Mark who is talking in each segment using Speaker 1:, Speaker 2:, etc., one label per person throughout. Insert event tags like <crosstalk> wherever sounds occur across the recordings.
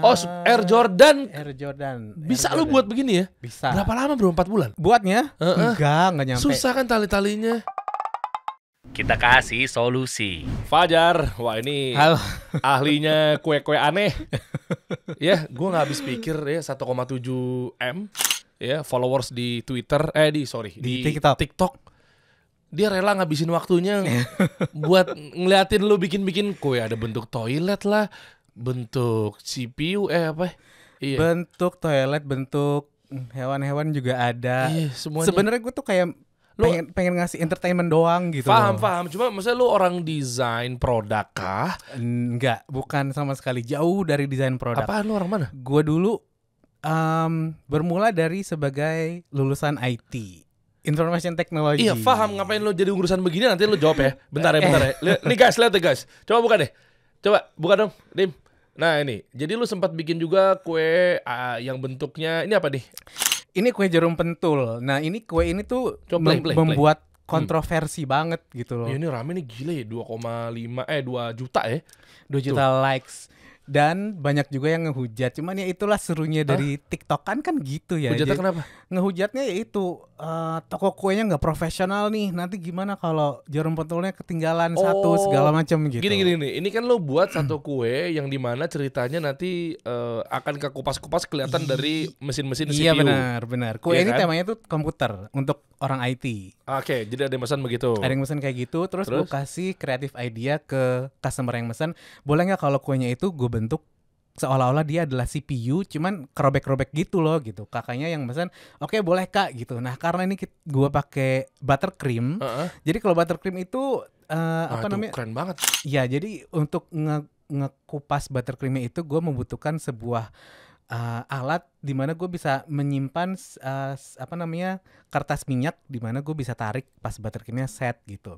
Speaker 1: Oh, Air eh, Jordan. Air Jordan. Bisa Air Jordan. buat begini ya? Bisa. Berapa lama bro? 4 bulan? Buatnya? Uh -uh. Enggak, enggak nyampe. Susah kan tali-talinya. Kita kasih solusi. Fajar, wah ini Halo. ahlinya kue-kue aneh. <laughs> ya, gua nggak habis pikir ya 1,7 M ya followers di Twitter eh di sorry di, di TikTok. TikTok dia rela ngabisin waktunya <laughs> buat ngeliatin lu bikin-bikin kue ada bentuk toilet lah bentuk
Speaker 2: CPU eh apa? Iya. Bentuk toilet, bentuk hewan-hewan juga ada. Iya, semuanya. Sebenarnya gue tuh kayak lu pengen, pengen ngasih entertainment doang gitu. Paham, faham
Speaker 1: paham. Cuma maksudnya lu orang desain produk kah? Enggak, bukan sama sekali. Jauh dari desain
Speaker 2: produk. apa lu orang mana? Gue dulu um, bermula dari sebagai lulusan IT. Information Technology. Iya,
Speaker 1: paham ngapain lu jadi urusan begini nanti lu jawab ya. Bentar ya, bentar ya. <laughs> Eh. Nih guys, lihat deh ya, guys. Coba buka deh. Coba buka dong, Dim. Nah ini, jadi lu sempat bikin juga kue uh, yang bentuknya ini apa nih? Ini kue jarum pentul. Nah ini kue ini tuh Coba play, play, membuat play hmm. kontroversi
Speaker 2: hmm. banget gitu loh. Ya, ini rame nih gila ya 2,5 eh 2 juta ya. 2 juta Tuh. likes dan banyak juga yang ngehujat cuman ya itulah serunya Hah? dari tiktokan kan gitu ya hujatnya kenapa ngehujatnya ya
Speaker 1: itu uh,
Speaker 2: toko kuenya nggak profesional nih nanti gimana kalau jarum pentulnya ketinggalan oh, satu segala macam gitu
Speaker 1: gini gini nih ini kan lo buat satu kue yang dimana ceritanya nanti uh, akan ke kupas kupas kelihatan dari mesin mesin CPU iya benar benar kue ya ini kan? temanya
Speaker 2: tuh komputer untuk orang IT. Oke, okay, jadi ada yang pesan begitu. Ada yang pesan kayak gitu, terus, terus? gue kasih kreatif idea ke customer yang pesan, boleh nggak kalau kuenya itu gue bentuk seolah-olah dia adalah CPU cuman kerobek-kerobek gitu loh gitu kakaknya yang pesan oke okay, boleh kak gitu nah karena ini gue pakai buttercream uh -uh. jadi kalau buttercream itu uh, nah, apa itu namanya keren banget ya jadi untuk nge ngekupas buttercreamnya itu gue membutuhkan sebuah uh, alat di mana gue bisa menyimpan uh, apa namanya kertas minyak di mana gue bisa tarik pas baterainya set gitu.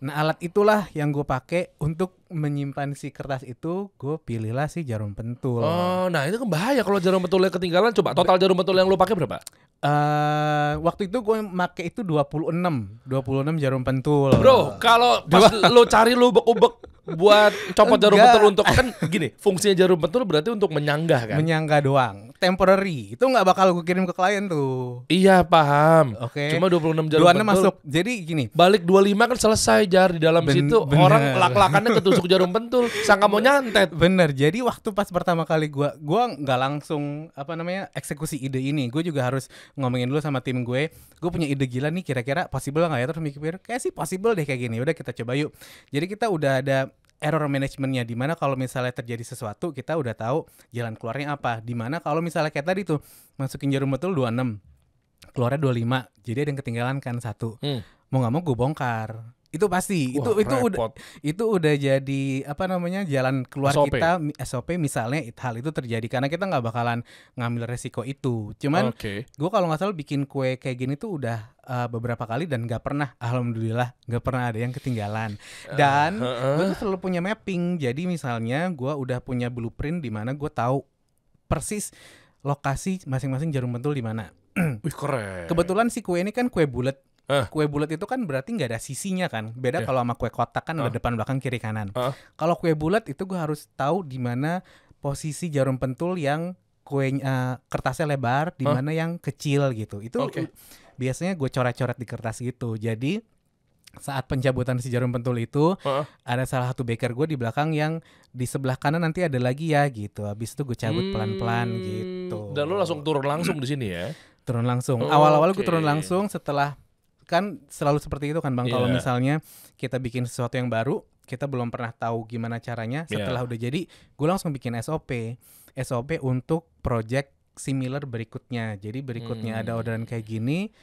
Speaker 2: Nah alat itulah yang gue pakai untuk menyimpan si kertas itu gue pilihlah si jarum pentul oh nah itu kan bahaya kalau jarum pentulnya ketinggalan coba total jarum pentul yang lo pakai berapa Uh, waktu itu gue make itu 26 26 jarum pentul Bro kalau pas lo cari lo ubek-ubek buat copot Enggak. jarum pentul untuk kan gini fungsinya jarum pentul berarti untuk menyanggah kan Menyangga doang temporary itu nggak bakal gue kirim ke klien tuh iya paham
Speaker 1: oke okay. cuma 26 jarum 26 pentul masuk jadi gini balik 25 kan selesai jar di dalam ben, situ bener. orang lak-lakannya ketusuk Masuk jarum pentul, sangka mau nyantet. Bener. Jadi waktu pas pertama kali
Speaker 2: gue, gue nggak langsung apa namanya eksekusi ide ini. Gue juga harus ngomongin dulu sama tim gue. Gue punya ide gila nih kira-kira possible nggak ya terus mikir kayak sih possible deh kayak gini. Udah kita coba yuk. Jadi kita udah ada error managementnya dimana kalau misalnya terjadi sesuatu kita udah tahu jalan keluarnya apa dimana kalau misalnya kayak tadi tuh masukin jarum betul 26 keluarnya 25 jadi ada yang ketinggalan kan satu hmm. mau nggak mau gue bongkar itu pasti Wah, itu repot. itu udah itu udah jadi apa namanya jalan keluar SOP. kita SOP misalnya hal itu terjadi karena kita nggak bakalan ngambil resiko itu cuman okay. gue kalau nggak salah bikin kue kayak gini tuh udah uh, beberapa kali dan nggak pernah alhamdulillah nggak pernah ada yang ketinggalan eh, dan uh, uh, uh. gue tuh selalu punya mapping jadi misalnya gue udah punya blueprint di mana gue tahu persis lokasi masing-masing jarum pentul di mana Wih keren. Kebetulan si kue ini kan kue bulat Uh. Kue bulat itu kan berarti nggak ada sisinya kan. Beda yeah. kalau sama kue kotak kan uh. ada depan belakang kiri kanan. Uh. Kalau kue bulat itu gue harus tahu di mana posisi jarum pentul yang kue uh, kertasnya lebar, di mana uh. yang kecil gitu. Itu okay. biasanya gue coret-coret di kertas gitu. Jadi saat pencabutan si jarum pentul itu uh ada salah satu baker gue di belakang yang di sebelah kanan nanti ada lagi ya gitu habis itu gue cabut pelan hmm. pelan-pelan gitu
Speaker 1: dan lo langsung turun langsung di sini ya
Speaker 2: turun langsung awal-awal okay. gue turun langsung setelah kan selalu seperti itu kan bang yeah. kalau iya. misalnya kita bikin sesuatu yang baru kita belum pernah tahu gimana caranya iya. setelah yeah. udah jadi gue langsung bikin SOP SOP untuk project similar berikutnya jadi berikutnya hmm. ada orderan kayak gini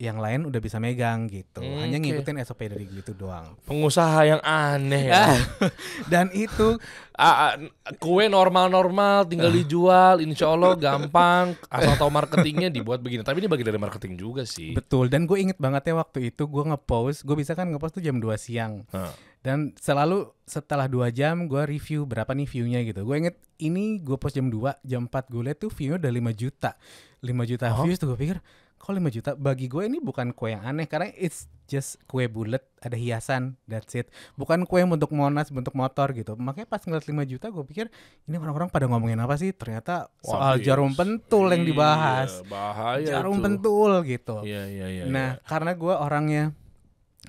Speaker 2: yang lain udah bisa megang gitu. Hmm, Hanya ngikutin SOP dari gitu doang. Pengusaha yang
Speaker 1: aneh ya. Ah, <laughs> dan itu a, a, kue normal-normal tinggal ah. dijual, insya Allah gampang. Asal tahu marketingnya dibuat begini. Tapi ini bagian dari marketing juga sih.
Speaker 2: Betul. Dan gue inget banget ya waktu itu gue ngepost, gue bisa kan ngepost tuh jam 2 siang. Hmm. Dan selalu setelah dua jam gue review berapa nih viewnya gitu. Gue inget ini gue post jam 2, jam 4 gue liat tuh viewnya udah 5 juta. 5 juta oh. views tuh gue pikir Kok 5 juta? Bagi gue ini bukan kue yang aneh karena it's just kue bulat ada hiasan that's it bukan kue yang bentuk monas bentuk motor gitu makanya pas ngeliat 5 juta gue pikir ini orang-orang pada ngomongin apa sih ternyata soal Wah, jarum pentul yang iya, dibahas bahaya jarum itu. pentul gitu iya, iya, iya, nah iya. karena gue orangnya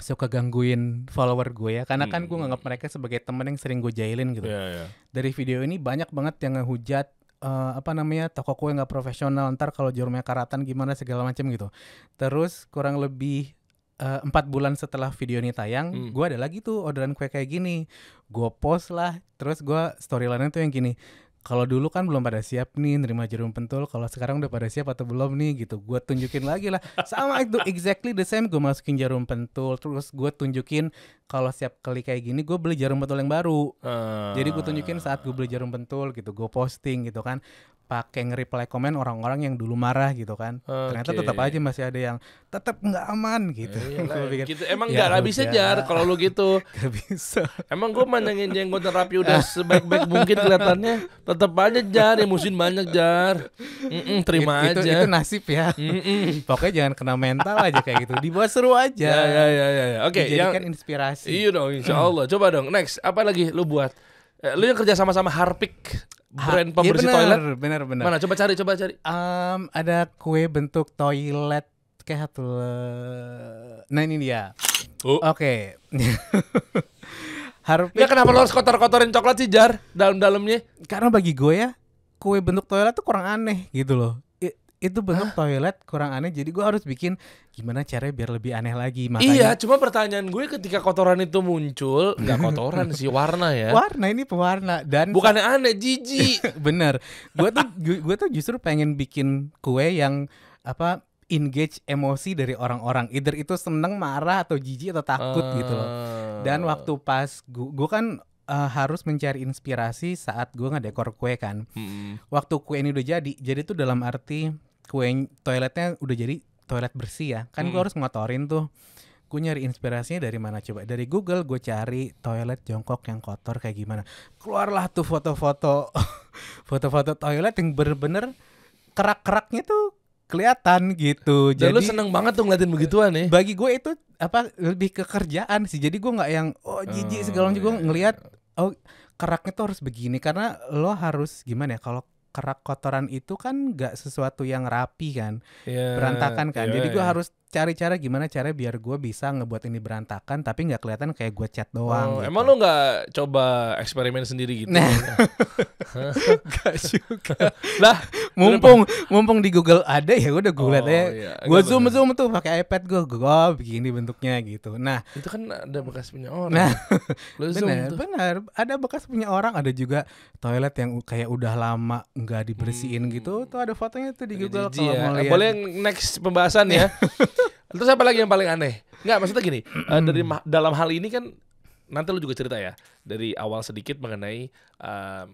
Speaker 2: suka gangguin follower gue ya karena hmm. kan gue hmm. nganggap mereka sebagai temen yang sering gue jahilin gitu yeah, yeah. dari video ini banyak banget yang ngehujat uh, apa namanya toko kue nggak profesional ntar kalau jarumnya karatan gimana segala macam gitu terus kurang lebih eh, empat uh, bulan setelah video ini tayang, hmm. gue ada lagi tuh orderan kue kayak gini. Gue post lah, terus gue storyline tuh yang gini kalau dulu kan belum pada siap nih nerima jarum pentul kalau sekarang udah pada siap atau belum nih gitu gue tunjukin lagi lah sama itu exactly the same gue masukin jarum pentul terus gue tunjukin kalau siap kali kayak gini gue beli jarum pentul yang baru uh. jadi gue tunjukin saat gue beli jarum pentul gitu gue posting gitu kan pakai nge-reply komen orang-orang yang dulu marah gitu kan. Okay. Ternyata tetap aja masih ada yang tetap nggak aman gitu. Eyalah, <laughs> gitu. Emang ya nggak ya, bisa jar kalau lu gitu. <laughs> gak
Speaker 1: bisa. Emang gue mandangin jenggot rapi udah sebaik-baik mungkin kelihatannya, tetap aja jar musim banyak jar. Mm-mm, terima itu, aja. Itu, nasib ya. Pokoknya jangan kena mental
Speaker 2: aja kayak gitu. Dibuat seru aja. Ya ya ya ya. ya. Oke, okay, jadikan yang inspirasi. Iya dong, insyaallah
Speaker 1: Coba dong, next apa lagi lu buat? Eh, lu yang kerja sama sama harpic brand ha, iya, pembersih ya bener, toilet. Bener bener. Mana coba
Speaker 2: cari coba cari. Um, ada kue bentuk toilet kayak satu. Nah ini dia. Uh. Oke. Okay. <laughs> Harpic Ya kenapa lo harus kotor-kotorin coklat sih jar dalam-dalamnya? Karena bagi gue ya kue bentuk toilet tuh kurang aneh gitu loh itu bentuk Hah? toilet kurang aneh jadi gue harus bikin gimana
Speaker 1: caranya biar lebih aneh lagi makanya iya cuma pertanyaan gue ketika kotoran itu muncul nggak kotoran sih warna ya warna
Speaker 2: ini pewarna dan bukannya
Speaker 1: aneh jijik <laughs> bener
Speaker 2: gue tuh gue tuh justru pengen bikin kue yang apa engage emosi dari orang-orang either itu seneng marah atau jijik atau takut uh... gitu loh ah. dan waktu pas gue, gue kan uh, harus mencari inspirasi saat gue ngedekor kue kan. -hmm. Waktu kue ini udah jadi, jadi tuh dalam arti kue toiletnya udah jadi toilet bersih ya kan hmm. gue harus ngotorin tuh gue nyari inspirasinya dari mana coba dari Google gue cari toilet jongkok yang kotor kayak gimana keluarlah tuh foto-foto <laughs> foto-foto toilet yang bener-bener kerak-keraknya tuh kelihatan gitu. Dan jadi lu seneng banget tuh ngeliatin begituan ya. Bagi gue itu apa lebih ke kerjaan sih. Jadi gue nggak yang oh jijik segala macam. Oh, iya. Gue ngelihat oh keraknya tuh harus begini karena lo harus gimana ya kalau kerak kotoran itu kan nggak sesuatu yang rapi kan, yeah, berantakan kan. Yeah, Jadi gue yeah. harus cari cara gimana cara biar gue bisa ngebuat ini berantakan tapi nggak kelihatan kayak gue chat doang. Oh, gitu.
Speaker 1: Emang lo nggak coba eksperimen sendiri gitu? Nah, <laughs> gak juga. lah, mumpung
Speaker 2: mumpung di Google ada ya udah gue liat oh, ya. Iya. Gue zoom zoom tuh pakai iPad gue, gue oh, begini bentuknya gitu. Nah, itu kan ada bekas punya orang. Nah, <laughs> lo zoom bener, tuh. bener, ada bekas punya orang, ada juga toilet yang kayak udah lama nggak dibersihin gitu. hmm. gitu. Tuh ada fotonya tuh di Google. ya. Boleh
Speaker 1: next pembahasan ya. <laughs> Terus apa lagi yang paling aneh? Enggak, maksudnya gini, uh, dari dalam hal ini kan nanti lu juga cerita ya dari awal sedikit mengenai uh,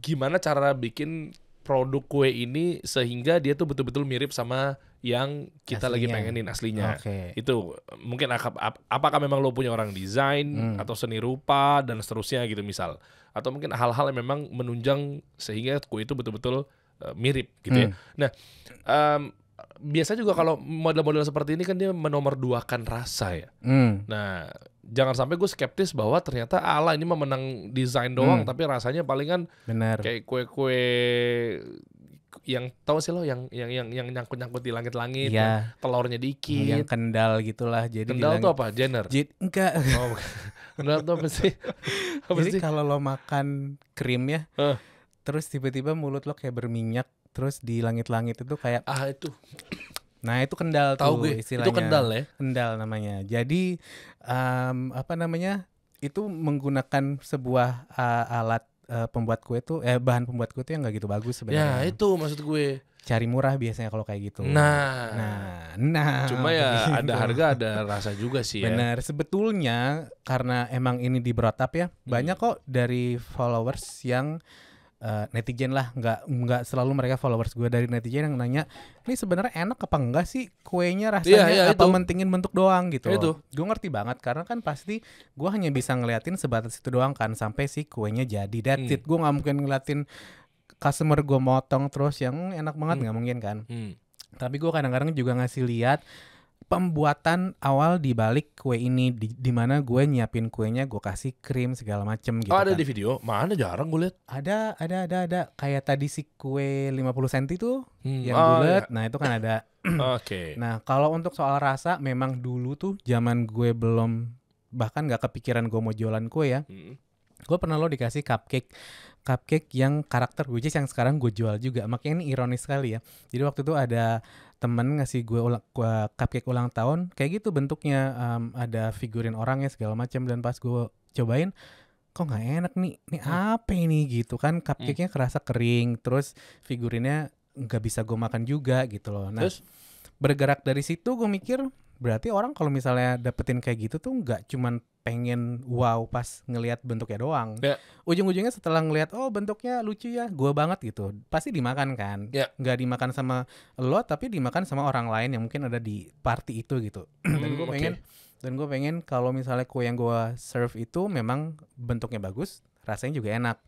Speaker 1: gimana cara bikin produk kue ini sehingga dia tuh betul-betul mirip sama yang kita aslinya. lagi pengenin aslinya. Okay. Itu mungkin ap, apakah memang lo punya orang desain hmm. atau seni rupa dan seterusnya gitu misal. Atau mungkin hal-hal yang memang menunjang sehingga kue itu betul-betul uh, mirip gitu ya. hmm. ya. Nah, um, biasa juga kalau model-model seperti ini kan dia menomorduakan rasa ya. Hmm. Nah, jangan sampai gue skeptis bahwa ternyata ala ini memenang desain doang, hmm. tapi rasanya palingan Bener. kayak kue-kue yang tahu sih lo yang yang yang yang nyangkut nyangkut di langit langit iya. ya. telurnya dikit yang kendal gitulah jadi kendal tuh apa Jenner J enggak oh, kendal tuh
Speaker 2: apa sih <laughs> apa jadi kalau lo makan krim ya uh. terus tiba-tiba mulut lo kayak berminyak terus di langit-langit itu kayak ah itu Nah itu kendal Tau tuh gue. istilahnya. Itu kendal ya? Kendal namanya. Jadi um, apa namanya itu menggunakan sebuah uh, alat uh, pembuat kue tuh eh bahan pembuat kue tuh yang nggak gitu bagus ya, sebenarnya. Ya itu maksud gue. Cari murah biasanya kalau kayak gitu. Nah, nah, nah. Cuma ya gitu. ada harga ada rasa juga sih ya. Benar. Sebetulnya karena emang ini di up ya, hmm. banyak kok dari followers yang uh, netizen lah nggak nggak selalu mereka followers gue dari netizen yang nanya ini sebenarnya enak apa enggak sih kuenya rasanya yeah, yeah, apa itu. mentingin bentuk doang gitu itu. gue ngerti banget karena kan pasti gue hanya bisa ngeliatin sebatas itu doang kan sampai si kuenya jadi that's hmm. it gue nggak mungkin ngeliatin customer gue motong terus yang enak banget hmm. nggak hmm. mungkin kan hmm. tapi gue kadang-kadang juga ngasih lihat pembuatan awal di balik kue ini di, di mana gue nyiapin kuenya gue kasih krim segala macem gitu. Oh, ada kan. di video? Mana jarang gue lihat. Ada, ada, ada, ada. Kayak tadi si kue 50 cm tuh hmm. yang oh, bulat. Iya. Nah, itu kan ada. <clears throat> Oke. okay. Nah, kalau untuk soal rasa memang dulu tuh zaman gue belum bahkan nggak kepikiran gue mau jualan kue ya. Hmm. Gue pernah lo dikasih cupcake cupcake yang karakter gue yang sekarang gue jual juga. Makanya ini ironis sekali ya. Jadi waktu itu ada temen ngasih gue ulang, gua cupcake ulang tahun kayak gitu bentuknya um, ada figurin orangnya segala macam dan pas gue cobain kok nggak enak nih nih hmm. apa ini gitu kan cupcake-nya hmm. kerasa kering terus figurinnya nggak bisa gue makan juga gitu loh nah terus? bergerak dari situ gue mikir berarti orang kalau misalnya dapetin kayak gitu tuh nggak cuman pengen wow pas ngelihat bentuknya doang. Yeah. Ujung-ujungnya setelah ngelihat oh bentuknya lucu ya, gue banget gitu. Pasti dimakan kan? Yeah. Gak dimakan sama lo tapi dimakan sama orang lain yang mungkin ada di party itu gitu. <clears throat> dan hmm, gue pengen okay. dan gue pengen kalau misalnya kue yang gue serve itu memang bentuknya bagus, rasanya juga enak.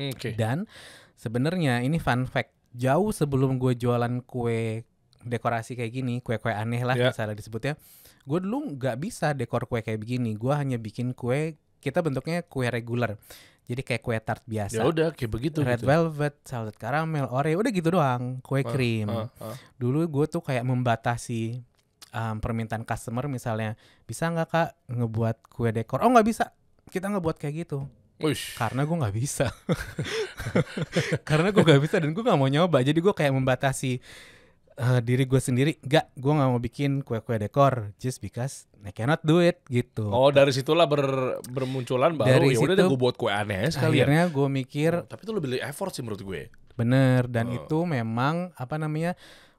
Speaker 2: Hmm, okay. Dan sebenarnya ini fun fact, jauh sebelum gue jualan kue dekorasi kayak gini, kue-kue aneh lah yeah. misalnya disebutnya. Gue dulu nggak bisa dekor kue kayak begini. Gue hanya bikin kue kita bentuknya kue reguler. Jadi kayak kue tart biasa. Ya udah kayak begitu. Red gitu. velvet, salted caramel, oreo, udah gitu doang. Kue ah, krim. Uh, uh, uh. Dulu gue tuh kayak membatasi um, permintaan customer misalnya bisa nggak kak ngebuat kue dekor? Oh nggak bisa. Kita nggak buat kayak gitu. Uish. Karena gue nggak bisa. <laughs> Karena gue nggak bisa dan gue nggak mau nyoba. Jadi gue kayak membatasi uh, diri gue sendiri nggak gue nggak mau bikin kue-kue dekor just because I cannot do it gitu.
Speaker 1: Oh dari situlah ber, bermunculan baru dari ya situ udah gue buat kue aneh sekali Akhirnya gue mikir. Oh, tapi itu lebih effort sih menurut gue.
Speaker 2: Bener dan oh. itu memang apa namanya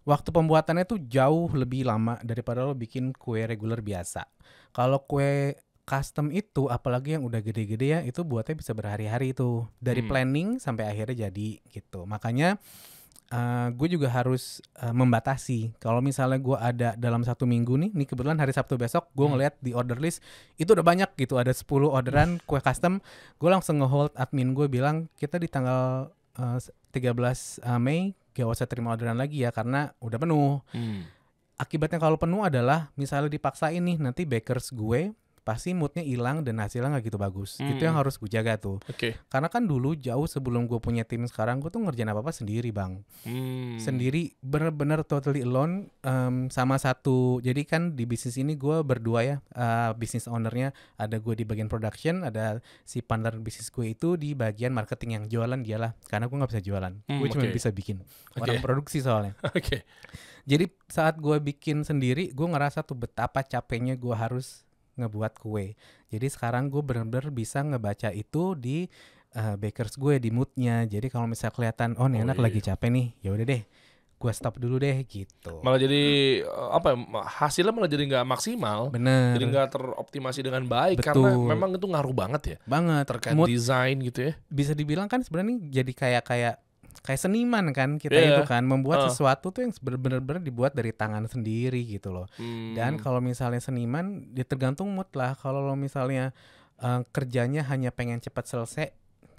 Speaker 2: waktu pembuatannya tuh jauh lebih lama daripada lo bikin kue reguler biasa. Kalau kue custom itu apalagi yang udah gede-gede ya itu buatnya bisa berhari-hari itu dari hmm. planning sampai akhirnya jadi gitu. Makanya uh, eh, gue juga harus uh, membatasi. Kalau misalnya gue ada dalam satu minggu nih, nih kebetulan hari Sabtu besok gue hmm. ngeliat di order list itu udah banyak gitu, ada 10 orderan <laughs> kue custom. Gue langsung ngehold admin gue bilang kita di tanggal uh, eh, 13 Mei gak usah terima orderan lagi ya karena udah penuh. Hmm. Akibatnya kalau penuh adalah misalnya dipaksa ini nanti bakers gue pasti moodnya hilang dan hasilnya nggak gitu bagus. Hmm. Itu yang harus gue jaga tuh. Okay. Karena kan dulu jauh sebelum gue punya tim sekarang, gue tuh ngerjain apa apa sendiri bang. Hmm. Sendiri bener-bener totally alone um, sama satu. Jadi kan di bisnis ini gue berdua ya, uh, bisnis ownernya ada gue di bagian production, ada si partner bisnis gue itu di bagian marketing yang jualan dialah. Karena gue nggak bisa jualan, hmm, gue cuma okay. bisa bikin orang produksi soalnya. <laughs> okay. Jadi saat gue bikin sendiri, gue ngerasa tuh betapa capeknya gue harus ngebuat kue. Jadi sekarang gue bener-bener bisa ngebaca itu di uh, bakers gue di moodnya. Jadi kalau misalnya kelihatan oh nih oh, anak iya. lagi iya. capek nih, ya udah deh, gue stop dulu deh gitu.
Speaker 1: Malah jadi eh, apa? Ya, hasilnya malah jadi nggak maksimal. Bener. Jadi nggak teroptimasi dengan baik Betul. karena memang itu ngaruh banget ya. Banget. Terkait desain gitu ya. Bisa dibilang kan sebenarnya jadi kayak kayak kayak
Speaker 2: seniman kan kita yeah. Iya. itu kan membuat uh. sesuatu tuh yang benar-benar dibuat dari tangan sendiri gitu loh. Hmm. Dan kalau misalnya seniman, dia ya tergantung mood lah. Kalau lo misalnya uh, kerjanya hanya pengen cepat selesai,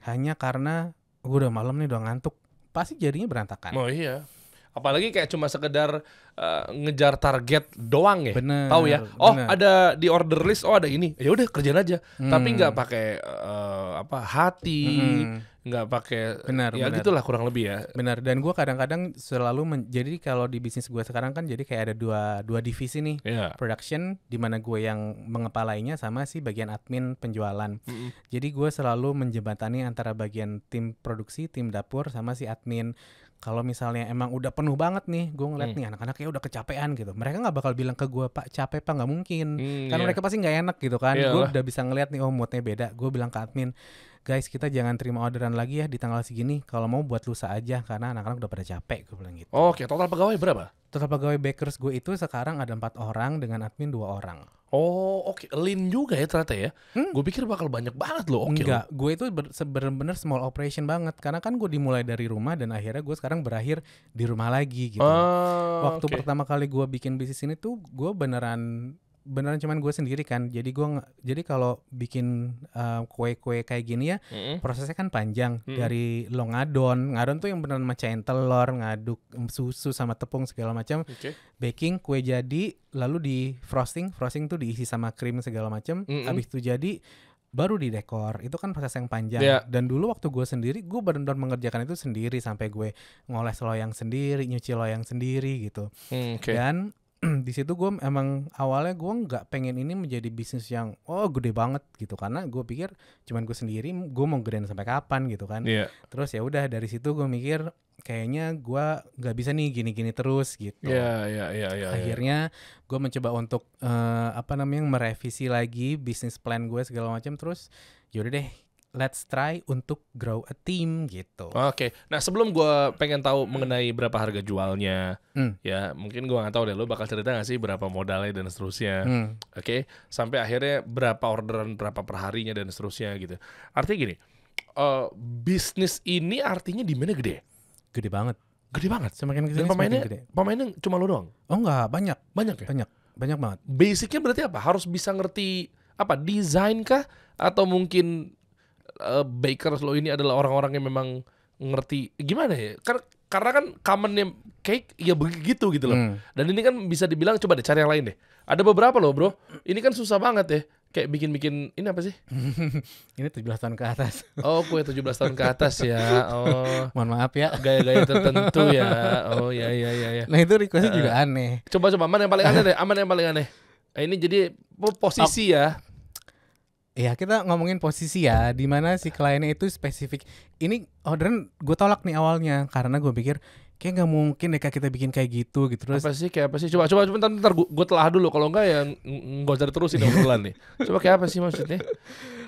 Speaker 2: hanya karena gue udah malam nih udah ngantuk, pasti
Speaker 1: jadinya berantakan. Oh iya. Apalagi kayak cuma sekedar uh, ngejar target doang ya. Bener, Tahu ya. Oh, bener. ada di order list, oh ada ini. Ya udah kerjain aja. Hmm. Tapi nggak pakai uh, apa hati. Hmm nggak pakai benar ya benar. gitulah kurang lebih ya
Speaker 2: benar dan gue kadang-kadang selalu men, jadi kalau di bisnis gue sekarang kan jadi kayak ada dua dua divisi nih yeah. production di mana gue yang mengepalainya sama si bagian admin penjualan mm -hmm. jadi gue selalu menjembatani antara bagian tim produksi tim dapur sama si admin kalau misalnya emang udah penuh banget nih, gue ngeliat hmm. nih anak-anak ya udah kecapean gitu. Mereka nggak bakal bilang ke gue pak capek pak nggak mungkin, hmm, kan yeah. mereka pasti nggak enak gitu kan. Yeah iya gue udah bisa ngeliat nih oh moodnya beda. Gue bilang ke admin, guys kita jangan terima orderan lagi ya di tanggal segini kalau mau buat lusa aja karena anak-anak udah pada capek gue bilang gitu oh, oke total pegawai berapa total pegawai bakers gue itu sekarang ada empat orang dengan admin dua orang Oh oke, okay. lean juga ya ternyata ya. Hmm? Gue pikir bakal banyak
Speaker 1: banget loh. Oke. Okay Enggak,
Speaker 2: gue itu bener-bener small operation banget karena kan gue dimulai dari rumah dan akhirnya gue sekarang berakhir di rumah lagi gitu. Ah, Waktu okay. pertama kali gue bikin bisnis ini tuh gue beneran beneran cuman gue sendiri kan jadi gue jadi kalau bikin kue eh, kue-kue kayak gini ya mm-hmm. prosesnya kan panjang mm-hmm. dari lo ngadon ngadon tuh yang beneran macain telur ngaduk mm, susu sama tepung segala macam okay. baking kue jadi lalu di frosting frosting tuh diisi sama krim segala macam mm-hmm. abis itu jadi baru di dekor itu kan proses yang panjang yeah. dan dulu waktu gue sendiri gue benar-benar mengerjakan itu sendiri sampai gue ngoles loyang sendiri nyuci loyang sendiri gitu mm, okay. dan <clears throat> di situ gue emang awalnya gue nggak pengen ini menjadi bisnis yang oh gede banget gitu karena gue pikir cuman gue sendiri gue mau gedein sampai kapan gitu kan yeah. terus ya udah dari situ gue mikir kayaknya gue nggak bisa nih gini-gini terus gitu yeah, yeah, yeah, yeah, iya. akhirnya gue mencoba untuk uh, apa namanya merevisi lagi bisnis plan gue segala macam terus yaudah deh let's try untuk grow a team gitu. Oke.
Speaker 1: Okay. Nah, sebelum gue pengen tahu mengenai berapa harga jualnya, hmm. ya, mungkin gue nggak tahu deh lo bakal cerita nggak sih berapa modalnya dan seterusnya. Hmm. Oke, okay? sampai akhirnya berapa orderan, berapa perharinya dan seterusnya gitu. Artinya gini, uh, bisnis ini artinya di mana gede? Gede banget. Gede banget. Semakin gede dan pemainnya, semakin gede. Pemainnya cuma lo doang? Oh enggak, banyak. Banyak ya? Banyak. Banyak banget. Basicnya berarti apa? Harus bisa ngerti apa desain kah atau mungkin uh, bakers lo ini adalah orang-orang yang memang ngerti gimana ya? Kar karena kan commonnya cake ya begitu gitu, gitu loh. Hmm. Dan ini kan bisa dibilang coba deh cari yang lain deh. Ada beberapa loh, Bro. Ini kan susah banget ya kayak bikin-bikin ini apa sih? <laughs> ini 17 tahun ke atas. <laughs> Oh, kue 17 tahun ke atas ya. Oh. <laughs> Mohon maaf ya. Gaya-gaya tertentu ya. Oh, ya ya ya ya. Nah, itu requestnya uh, juga eh, aneh. Coba coba mana yang paling aneh deh? Aman yang paling aneh. Eh, ini jadi oh, posisi oh. ya.
Speaker 2: Iya kita ngomongin posisi ya, di mana si kliennya itu spesifik. Ini orderan oh, gue tolak nih awalnya karena gue pikir kayak nggak mungkin deh kita bikin kayak gitu gitu terus apa
Speaker 1: sih kayak apa sih coba coba bentar ntar gue telah dulu kalau enggak ya nggak cari terus ini obrolan nih coba kayak apa sih maksudnya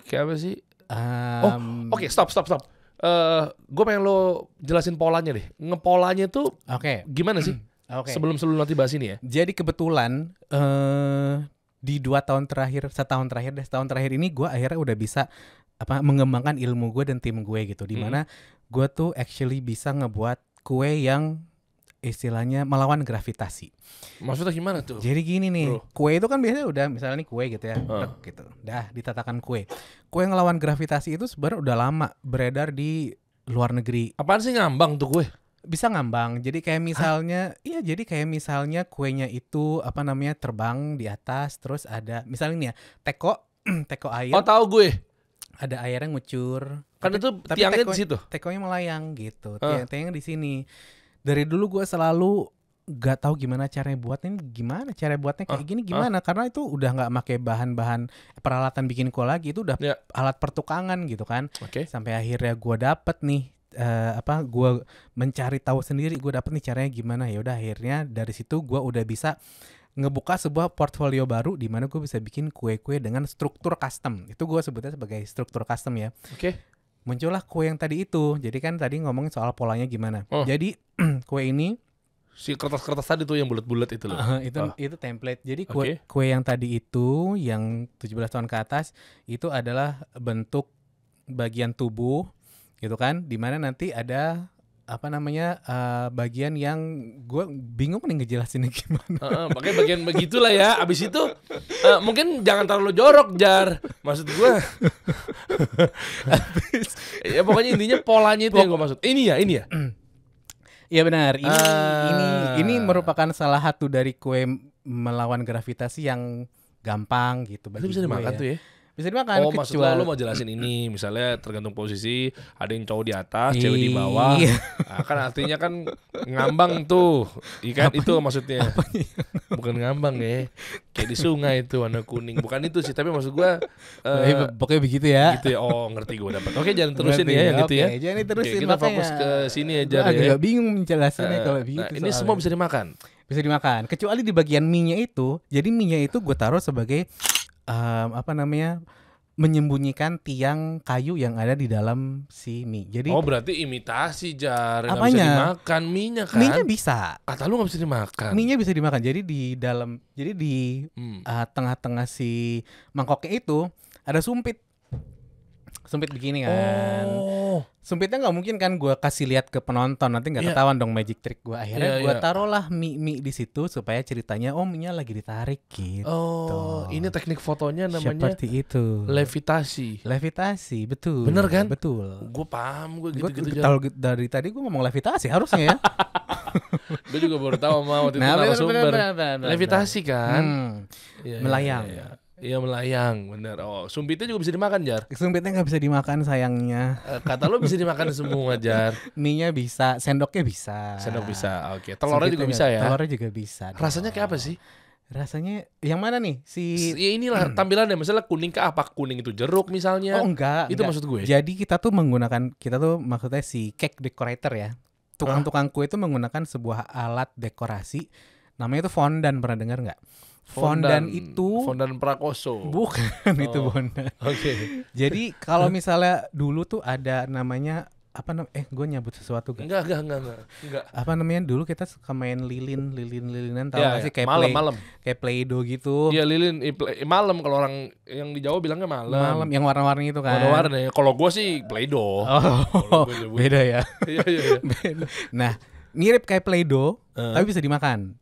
Speaker 1: kayak apa sih um, oh oke okay, stop stop stop uh, eh, gue pengen lo jelasin polanya deh ngepolanya tuh oke okay. gimana sih <clears throat> Okay. Sebelum sebelum nanti bahas ini ya. Jadi kebetulan
Speaker 2: eh uh, di dua tahun terakhir setahun terakhir deh setahun terakhir ini gue akhirnya udah bisa apa mengembangkan ilmu gue dan tim gue gitu dimana hmm. gue tuh actually bisa ngebuat kue yang istilahnya melawan gravitasi.
Speaker 1: Maksudnya gimana tuh?
Speaker 2: Jadi gini nih, Bro. kue itu kan biasanya udah misalnya nih kue gitu ya, uh. gitu. Dah ditatakan kue. Kue ngelawan gravitasi itu sebenarnya udah lama beredar di luar negeri. Apaan sih ngambang tuh kue? bisa ngambang. Jadi kayak misalnya, iya jadi kayak misalnya kuenya itu apa namanya terbang di atas, terus ada misalnya nih ya teko <clears throat> teko air. Oh tahu gue. Ada air yang ngucur. Kan tapi, itu tapi tiangnya teko, di situ. Tekonya melayang gitu. Uh. Tiang, tiangnya di sini. Dari dulu gue selalu gak tahu gimana caranya buatnya gimana cara buatnya kayak uh, gini gimana uh. karena itu udah nggak pakai bahan-bahan peralatan bikin kue lagi itu udah yeah. alat pertukangan gitu kan okay. sampai akhirnya gue dapet nih uh, apa gue mencari tahu sendiri gue dapet nih caranya gimana ya udah akhirnya dari situ gue udah bisa ngebuka sebuah portfolio baru di mana gue bisa bikin kue-kue dengan struktur custom itu gue sebutnya sebagai struktur custom ya oke okay. muncullah kue yang tadi itu jadi kan tadi ngomongin soal polanya gimana oh.
Speaker 1: jadi <clears throat> kue ini si kertas-kertas tadi tuh yang bulat-bulat itu loh. Uh, itu oh. itu template. Jadi kue okay.
Speaker 2: kue yang tadi itu yang 17 tahun ke atas itu adalah bentuk bagian tubuh gitu kan dimana nanti ada apa namanya uh,
Speaker 1: bagian yang gue bingung nih ngejelasinnya <laughs> gimana. Uh, uh, makanya bagian begitulah ya. Abis itu uh, mungkin jangan terlalu jorok jar. Maksud gue. <laughs> ya pokoknya intinya polanya itu Pok yang gue maksud. Ini ya, ini ya. <clears throat>
Speaker 2: Iya benar. Ini uh. ini ini merupakan salah satu dari kue melawan gravitasi yang gampang gitu bagi bisa bisa dimakan ya. tuh ya bisa dimakan oh kecuali. maksud lu mau jelasin
Speaker 1: ini misalnya tergantung posisi ada yang cowok di atas cewek di bawah iya. nah, kan artinya kan ngambang tuh ikan iya apa itu maksudnya apa bukan ngambang ya kayak di sungai itu warna kuning bukan itu sih tapi maksud gua uh, pokoknya begitu ya gitu ya oh ngerti gua dapat oke jangan terusin ngerti, ya yang gitu ya jangan terusin kita makanya. fokus ke sini aja nah, ya agak bingung
Speaker 2: menjelaskannya uh, eh, kalau begitu nah, ini semua bisa dimakan bisa dimakan kecuali di bagian minyak itu jadi minyak itu gue taruh sebagai um, apa namanya menyembunyikan tiang kayu yang ada di dalam si mie. Jadi Oh, berarti
Speaker 1: imitasi jar, bisa dimakan mie-nya kan? Mie-nya
Speaker 2: bisa. Kata lu nggak bisa dimakan. Mie-nya bisa dimakan. Jadi di dalam jadi di hmm. uh, tengah-tengah si mangkoknya itu ada sumpit sempit begini kan. Oh. Sumpitnya nggak mungkin kan gue kasih lihat ke penonton nanti nggak yeah. ketahuan dong magic trick gue. Akhirnya yeah, gue yeah. taruhlah mie mie di situ supaya ceritanya oh mie lagi ditarik gitu.
Speaker 1: Oh, ini teknik fotonya namanya seperti itu.
Speaker 2: Levitasi. Levitasi, betul. Bener kan? Betul.
Speaker 1: Gue paham gue gitu-gitu. Gue
Speaker 2: gitu, dari tadi gue ngomong levitasi harusnya
Speaker 1: ya. <laughs> gue juga baru tahu mau itu nah, narasumber. Levitasi kan. Hmm. Yeah, iya, melayang. Yeah, yeah. Iya melayang, bener. Oh, sumpitnya juga bisa dimakan, Jar. Sumpitnya
Speaker 2: nggak bisa dimakan sayangnya. Eh, kata lo bisa dimakan <laughs> semua, Jar. Mie-nya bisa, sendoknya
Speaker 1: bisa. Sendok bisa. Oke, okay. telurnya sumpitnya juga bisa ya. Telurnya juga bisa.
Speaker 2: Rasanya kayak apa sih? rasanya
Speaker 1: yang mana nih si ya inilah hmm. <clears throat> tampilannya misalnya kuning ke apa kuning itu jeruk misalnya oh enggak itu enggak. maksud gue jadi
Speaker 2: kita tuh menggunakan kita tuh maksudnya si cake decorator ya tukang-tukang kue itu menggunakan sebuah alat dekorasi namanya itu fondant pernah dengar nggak Fondan, itu
Speaker 1: fondan prakoso. Bukan oh. itu fondan. Oke. Okay. Jadi kalau
Speaker 2: misalnya dulu tuh ada namanya apa namanya eh gue nyebut sesuatu gak? Enggak, enggak, enggak, enggak. enggak. Apa namanya dulu kita suka main lilin, lilin lilinan tahu ya, gak ya. sih ya. kayak malam, play, malam.
Speaker 1: kayak playdo gitu. Iya, lilin malam kalau orang yang di Jawa bilangnya malam. Malam yang warna-warni itu kan. Warna-warni. Kalau gue sih playdo. Oh, <laughs> beda ya. Iya, iya, iya. <laughs> nah,
Speaker 2: mirip kayak playdo, uh. Eh. tapi bisa dimakan.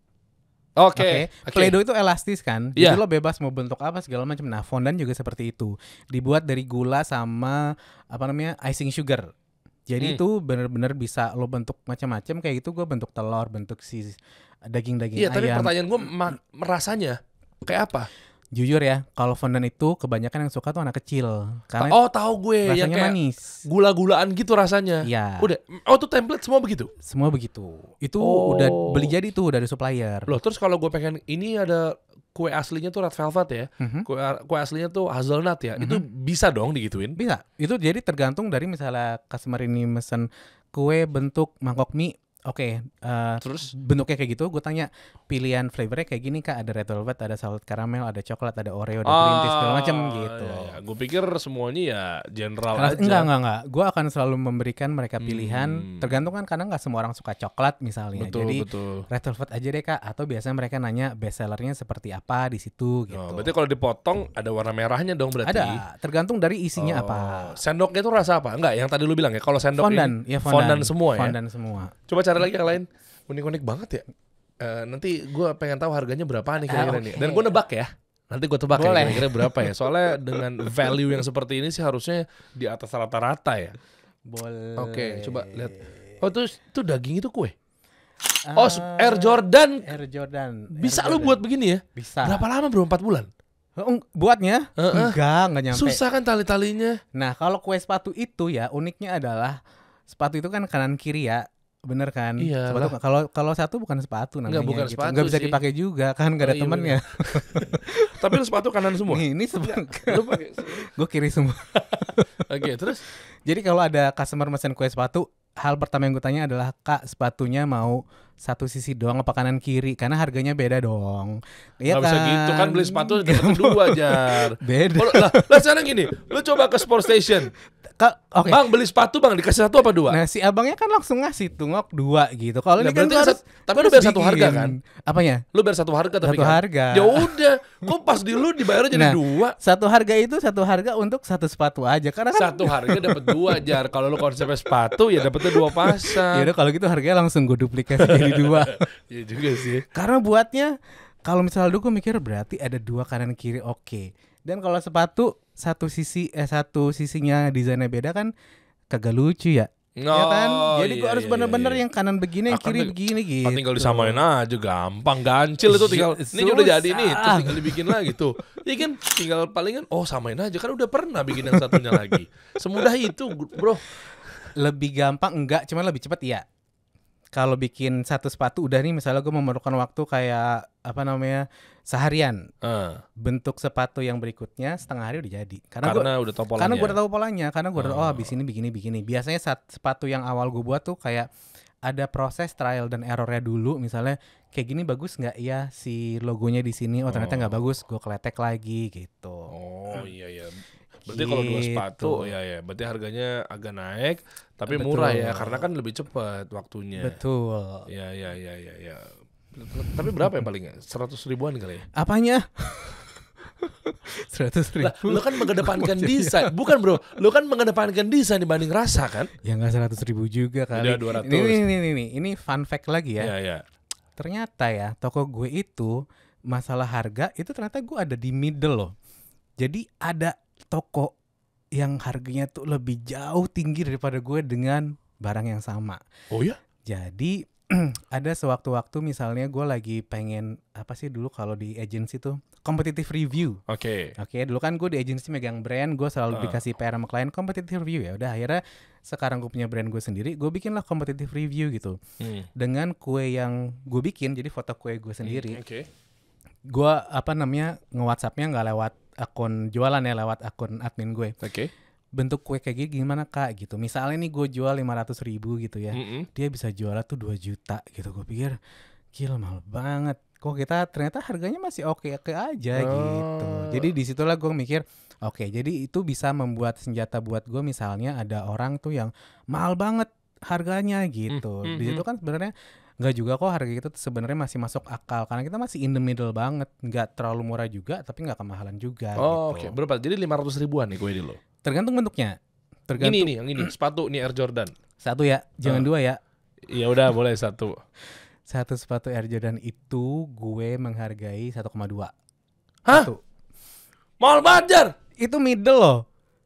Speaker 2: Oke. Okay. Okay. Play-Doh itu elastis kan. Yeah. Jadi iya. lo bebas mau bentuk apa segala macam. Nah, fondan juga seperti itu. Dibuat dari gula sama apa namanya? icing sugar. Jadi hmm. itu benar-benar bisa lo bentuk macam-macam kayak gitu gue bentuk telur, bentuk si daging-daging iya, ayam. Iya, tapi pertanyaan
Speaker 1: gue rasanya kayak apa?
Speaker 2: jujur ya kalau fondant itu kebanyakan yang suka tuh anak kecil karena oh tahu gue rasanya yang kayak manis
Speaker 1: gula-gulaan gitu rasanya ya udah oh tuh template semua begitu semua begitu itu oh. udah beli jadi tuh dari supplier loh terus kalau gue pengen ini ada kue aslinya tuh red velvet ya mm-hmm. kue kue aslinya tuh hazelnut ya mm-hmm. itu mhm. bisa dong digituin bisa
Speaker 2: itu jadi tergantung dari misalnya customer ini mesen kue bentuk mangkok mie Oke, okay, uh, eh, terus bentuknya kayak gitu, gue tanya pilihan flavornya kayak gini kak, ada red velvet, ada salted caramel, ada coklat, ada oreo, ada ah, green tea segala macam oh, gitu. Ya,
Speaker 1: ya. Gue pikir semuanya ya general karena, aja. Enggak enggak
Speaker 2: enggak, gue akan selalu memberikan mereka pilihan, hmm. tergantung kan karena nggak semua orang suka coklat misalnya. Betul, Jadi betul. red velvet aja deh kak, atau biasanya mereka nanya best sellernya seperti apa di
Speaker 1: situ oh, gitu. Oh, berarti kalau dipotong ada warna merahnya dong berarti? Ada,
Speaker 2: tergantung dari isinya oh, apa.
Speaker 1: Sendoknya itu rasa apa? Enggak, yang tadi lu bilang ya, kalau sendok fondan, ini, ya fondan, fondan semua fondan ya. Fondan semua. Coba cari lagi yang lain. Unik-unik banget ya. Uh, nanti gue pengen tahu harganya berapa nih kira-kira okay. Ah, nih. Dan gue nebak ya. Nanti gue tebak ya Boleh. ya kira-kira berapa ya. Soalnya dengan value yang seperti ini sih harusnya di atas rata-rata ya. Boleh. Oke, okay, coba lihat. Oh, terus itu daging itu kue. Uh, oh, Air Jordan. Air Jordan. Bisa Air Jordan. buat begini ya? Bisa. Berapa lama bro? 4 bulan? Eh, buatnya? Uh-uh. Enggak, enggak nyampe. Susah kan tali-talinya. Nah,
Speaker 2: kalau kue sepatu itu ya uniknya adalah sepatu itu kan kanan kiri ya. Bener kan? Iya. Sepatu kalau kalau satu bukan sepatu namanya. Enggak, bukan gitu. sepatu. Enggak bisa sih. dipakai juga kan enggak ada oh, iya, temennya. <laughs> Tapi lu sepatu kanan semua. Nih, ini sepatu. Lu <laughs> Gue kiri semua. <laughs> Oke, okay, terus jadi kalau ada customer mesen kue sepatu, hal pertama yang gue tanya adalah, "Kak, sepatunya mau satu sisi doang apa kanan kiri karena harganya beda dong. Iya kan? bisa gitu kan beli sepatu
Speaker 1: kan? dapat dua <laughs> jar. Beda. Oh, lah, lah sekarang gini, lu coba ke sport station. Ka okay. Bang beli sepatu bang dikasih satu apa dua? Nah si abangnya kan
Speaker 2: langsung ngasih tungok dua gitu. Kalau nah, ini kan, kan harus, tapi lu bayar satu harga kan? Apanya? Lu bayar satu harga tapi satu kan? harga. Ya udah, kok pas di lu dibayar jadi nah, dua. Satu harga itu satu harga untuk satu sepatu aja karena kan satu harga dapat dua
Speaker 1: jar. Kalau lu konsepnya sepatu ya dapetnya dua <laughs> pasang. Ya kalau gitu harganya
Speaker 2: langsung gue duplikasi jadi gitu <laughs> bang Iya juga sih karena buatnya kalau misalnya dulu gue mikir berarti ada dua kanan kiri oke okay. dan kalau sepatu satu sisi eh satu sisinya desainnya beda kan kagak lucu ya
Speaker 1: No, ya oh, kan? Jadi iya, gue harus iya, bener-bener iya, iya. yang kanan begini, yang kiri begini gitu. Kan tinggal disamain aja gampang, gancil itu iya, tinggal Susah. ini udah jadi nih, terus tinggal dibikin lagi tuh. <laughs> Ya kan tinggal palingan oh samain aja kan udah pernah bikin yang satunya lagi. Semudah itu, Bro. Lebih gampang enggak, cuma lebih cepat iya
Speaker 2: kalau bikin satu sepatu udah nih misalnya gue memerlukan waktu kayak apa namanya seharian uh. bentuk sepatu yang berikutnya setengah hari udah jadi karena, karena gua, udah tahu polanya karena gue udah tahu polanya karena gue udah uh. oh habis oh. ini begini begini biasanya saat sepatu yang awal gue buat tuh kayak ada proses trial dan errornya dulu misalnya kayak gini bagus nggak ya si logonya di sini oh ternyata nggak oh. bagus gue keletek lagi gitu oh
Speaker 1: iya iya Berarti kalau dua gitu. sepatu, ya ya, berarti harganya agak naik, tapi Betul. murah ya, karena kan lebih cepat waktunya. Betul. Ya ya ya ya ya. Tapi berapa yang paling? Seratus ribuan kali ya? Apanya?
Speaker 2: <laughs> Seratus ribu. Lah, lu kan mengedepankan desain, bukan bro?
Speaker 1: Lu kan mengedepankan desain dibanding rasa kan? Ya nggak seratus ribu juga kali. Udah dua ratus. Ini ini ini ini, ini
Speaker 2: fun fact lagi ya. Ya ya. Ternyata ya toko gue itu masalah harga itu ternyata gue ada di middle loh. Jadi ada toko yang harganya tuh lebih jauh tinggi daripada gue dengan barang yang sama. Oh ya? Jadi <clears throat> ada sewaktu-waktu misalnya gue lagi pengen apa sih dulu kalau di agensi tuh competitive review. Oke. Okay. Oke, okay, dulu kan gue di agensi megang brand, gue selalu uh. dikasih PR sama klien competitive review ya. Udah akhirnya sekarang gue punya brand gue sendiri, gue bikinlah competitive review gitu. Hmm. Dengan kue yang gue bikin, jadi foto kue gue sendiri. Hmm, Oke. Okay gue apa namanya nge WhatsAppnya nggak lewat akun jualan ya lewat akun admin gue. Oke. Okay. Bentuk kue kayak gini gimana kak gitu. Misalnya nih gue jual lima ratus ribu gitu ya. Mm -hmm. Dia bisa jual tuh dua juta gitu. Gue pikir gila mahal banget. Kok kita ternyata harganya masih oke oke aja oh. gitu. Jadi disitulah gue mikir oke okay, jadi itu bisa membuat senjata buat gue misalnya ada orang tuh yang mahal banget harganya gitu. Mm -hmm. Di situ kan sebenarnya nggak juga kok harga kita sebenarnya masih masuk akal karena kita masih in the middle banget nggak terlalu murah juga tapi nggak kemahalan juga oh gitu. oke okay.
Speaker 1: berapa jadi lima ratus ribuan nih gue dulu tergantung bentuknya tergantung ini nih yang ini sepatu nih Air Jordan
Speaker 2: satu ya jangan uh. dua ya
Speaker 1: ya udah boleh satu
Speaker 2: satu sepatu Air Jordan itu gue menghargai 1,2 Hah? Satu. Mahal banget, Itu middle loh.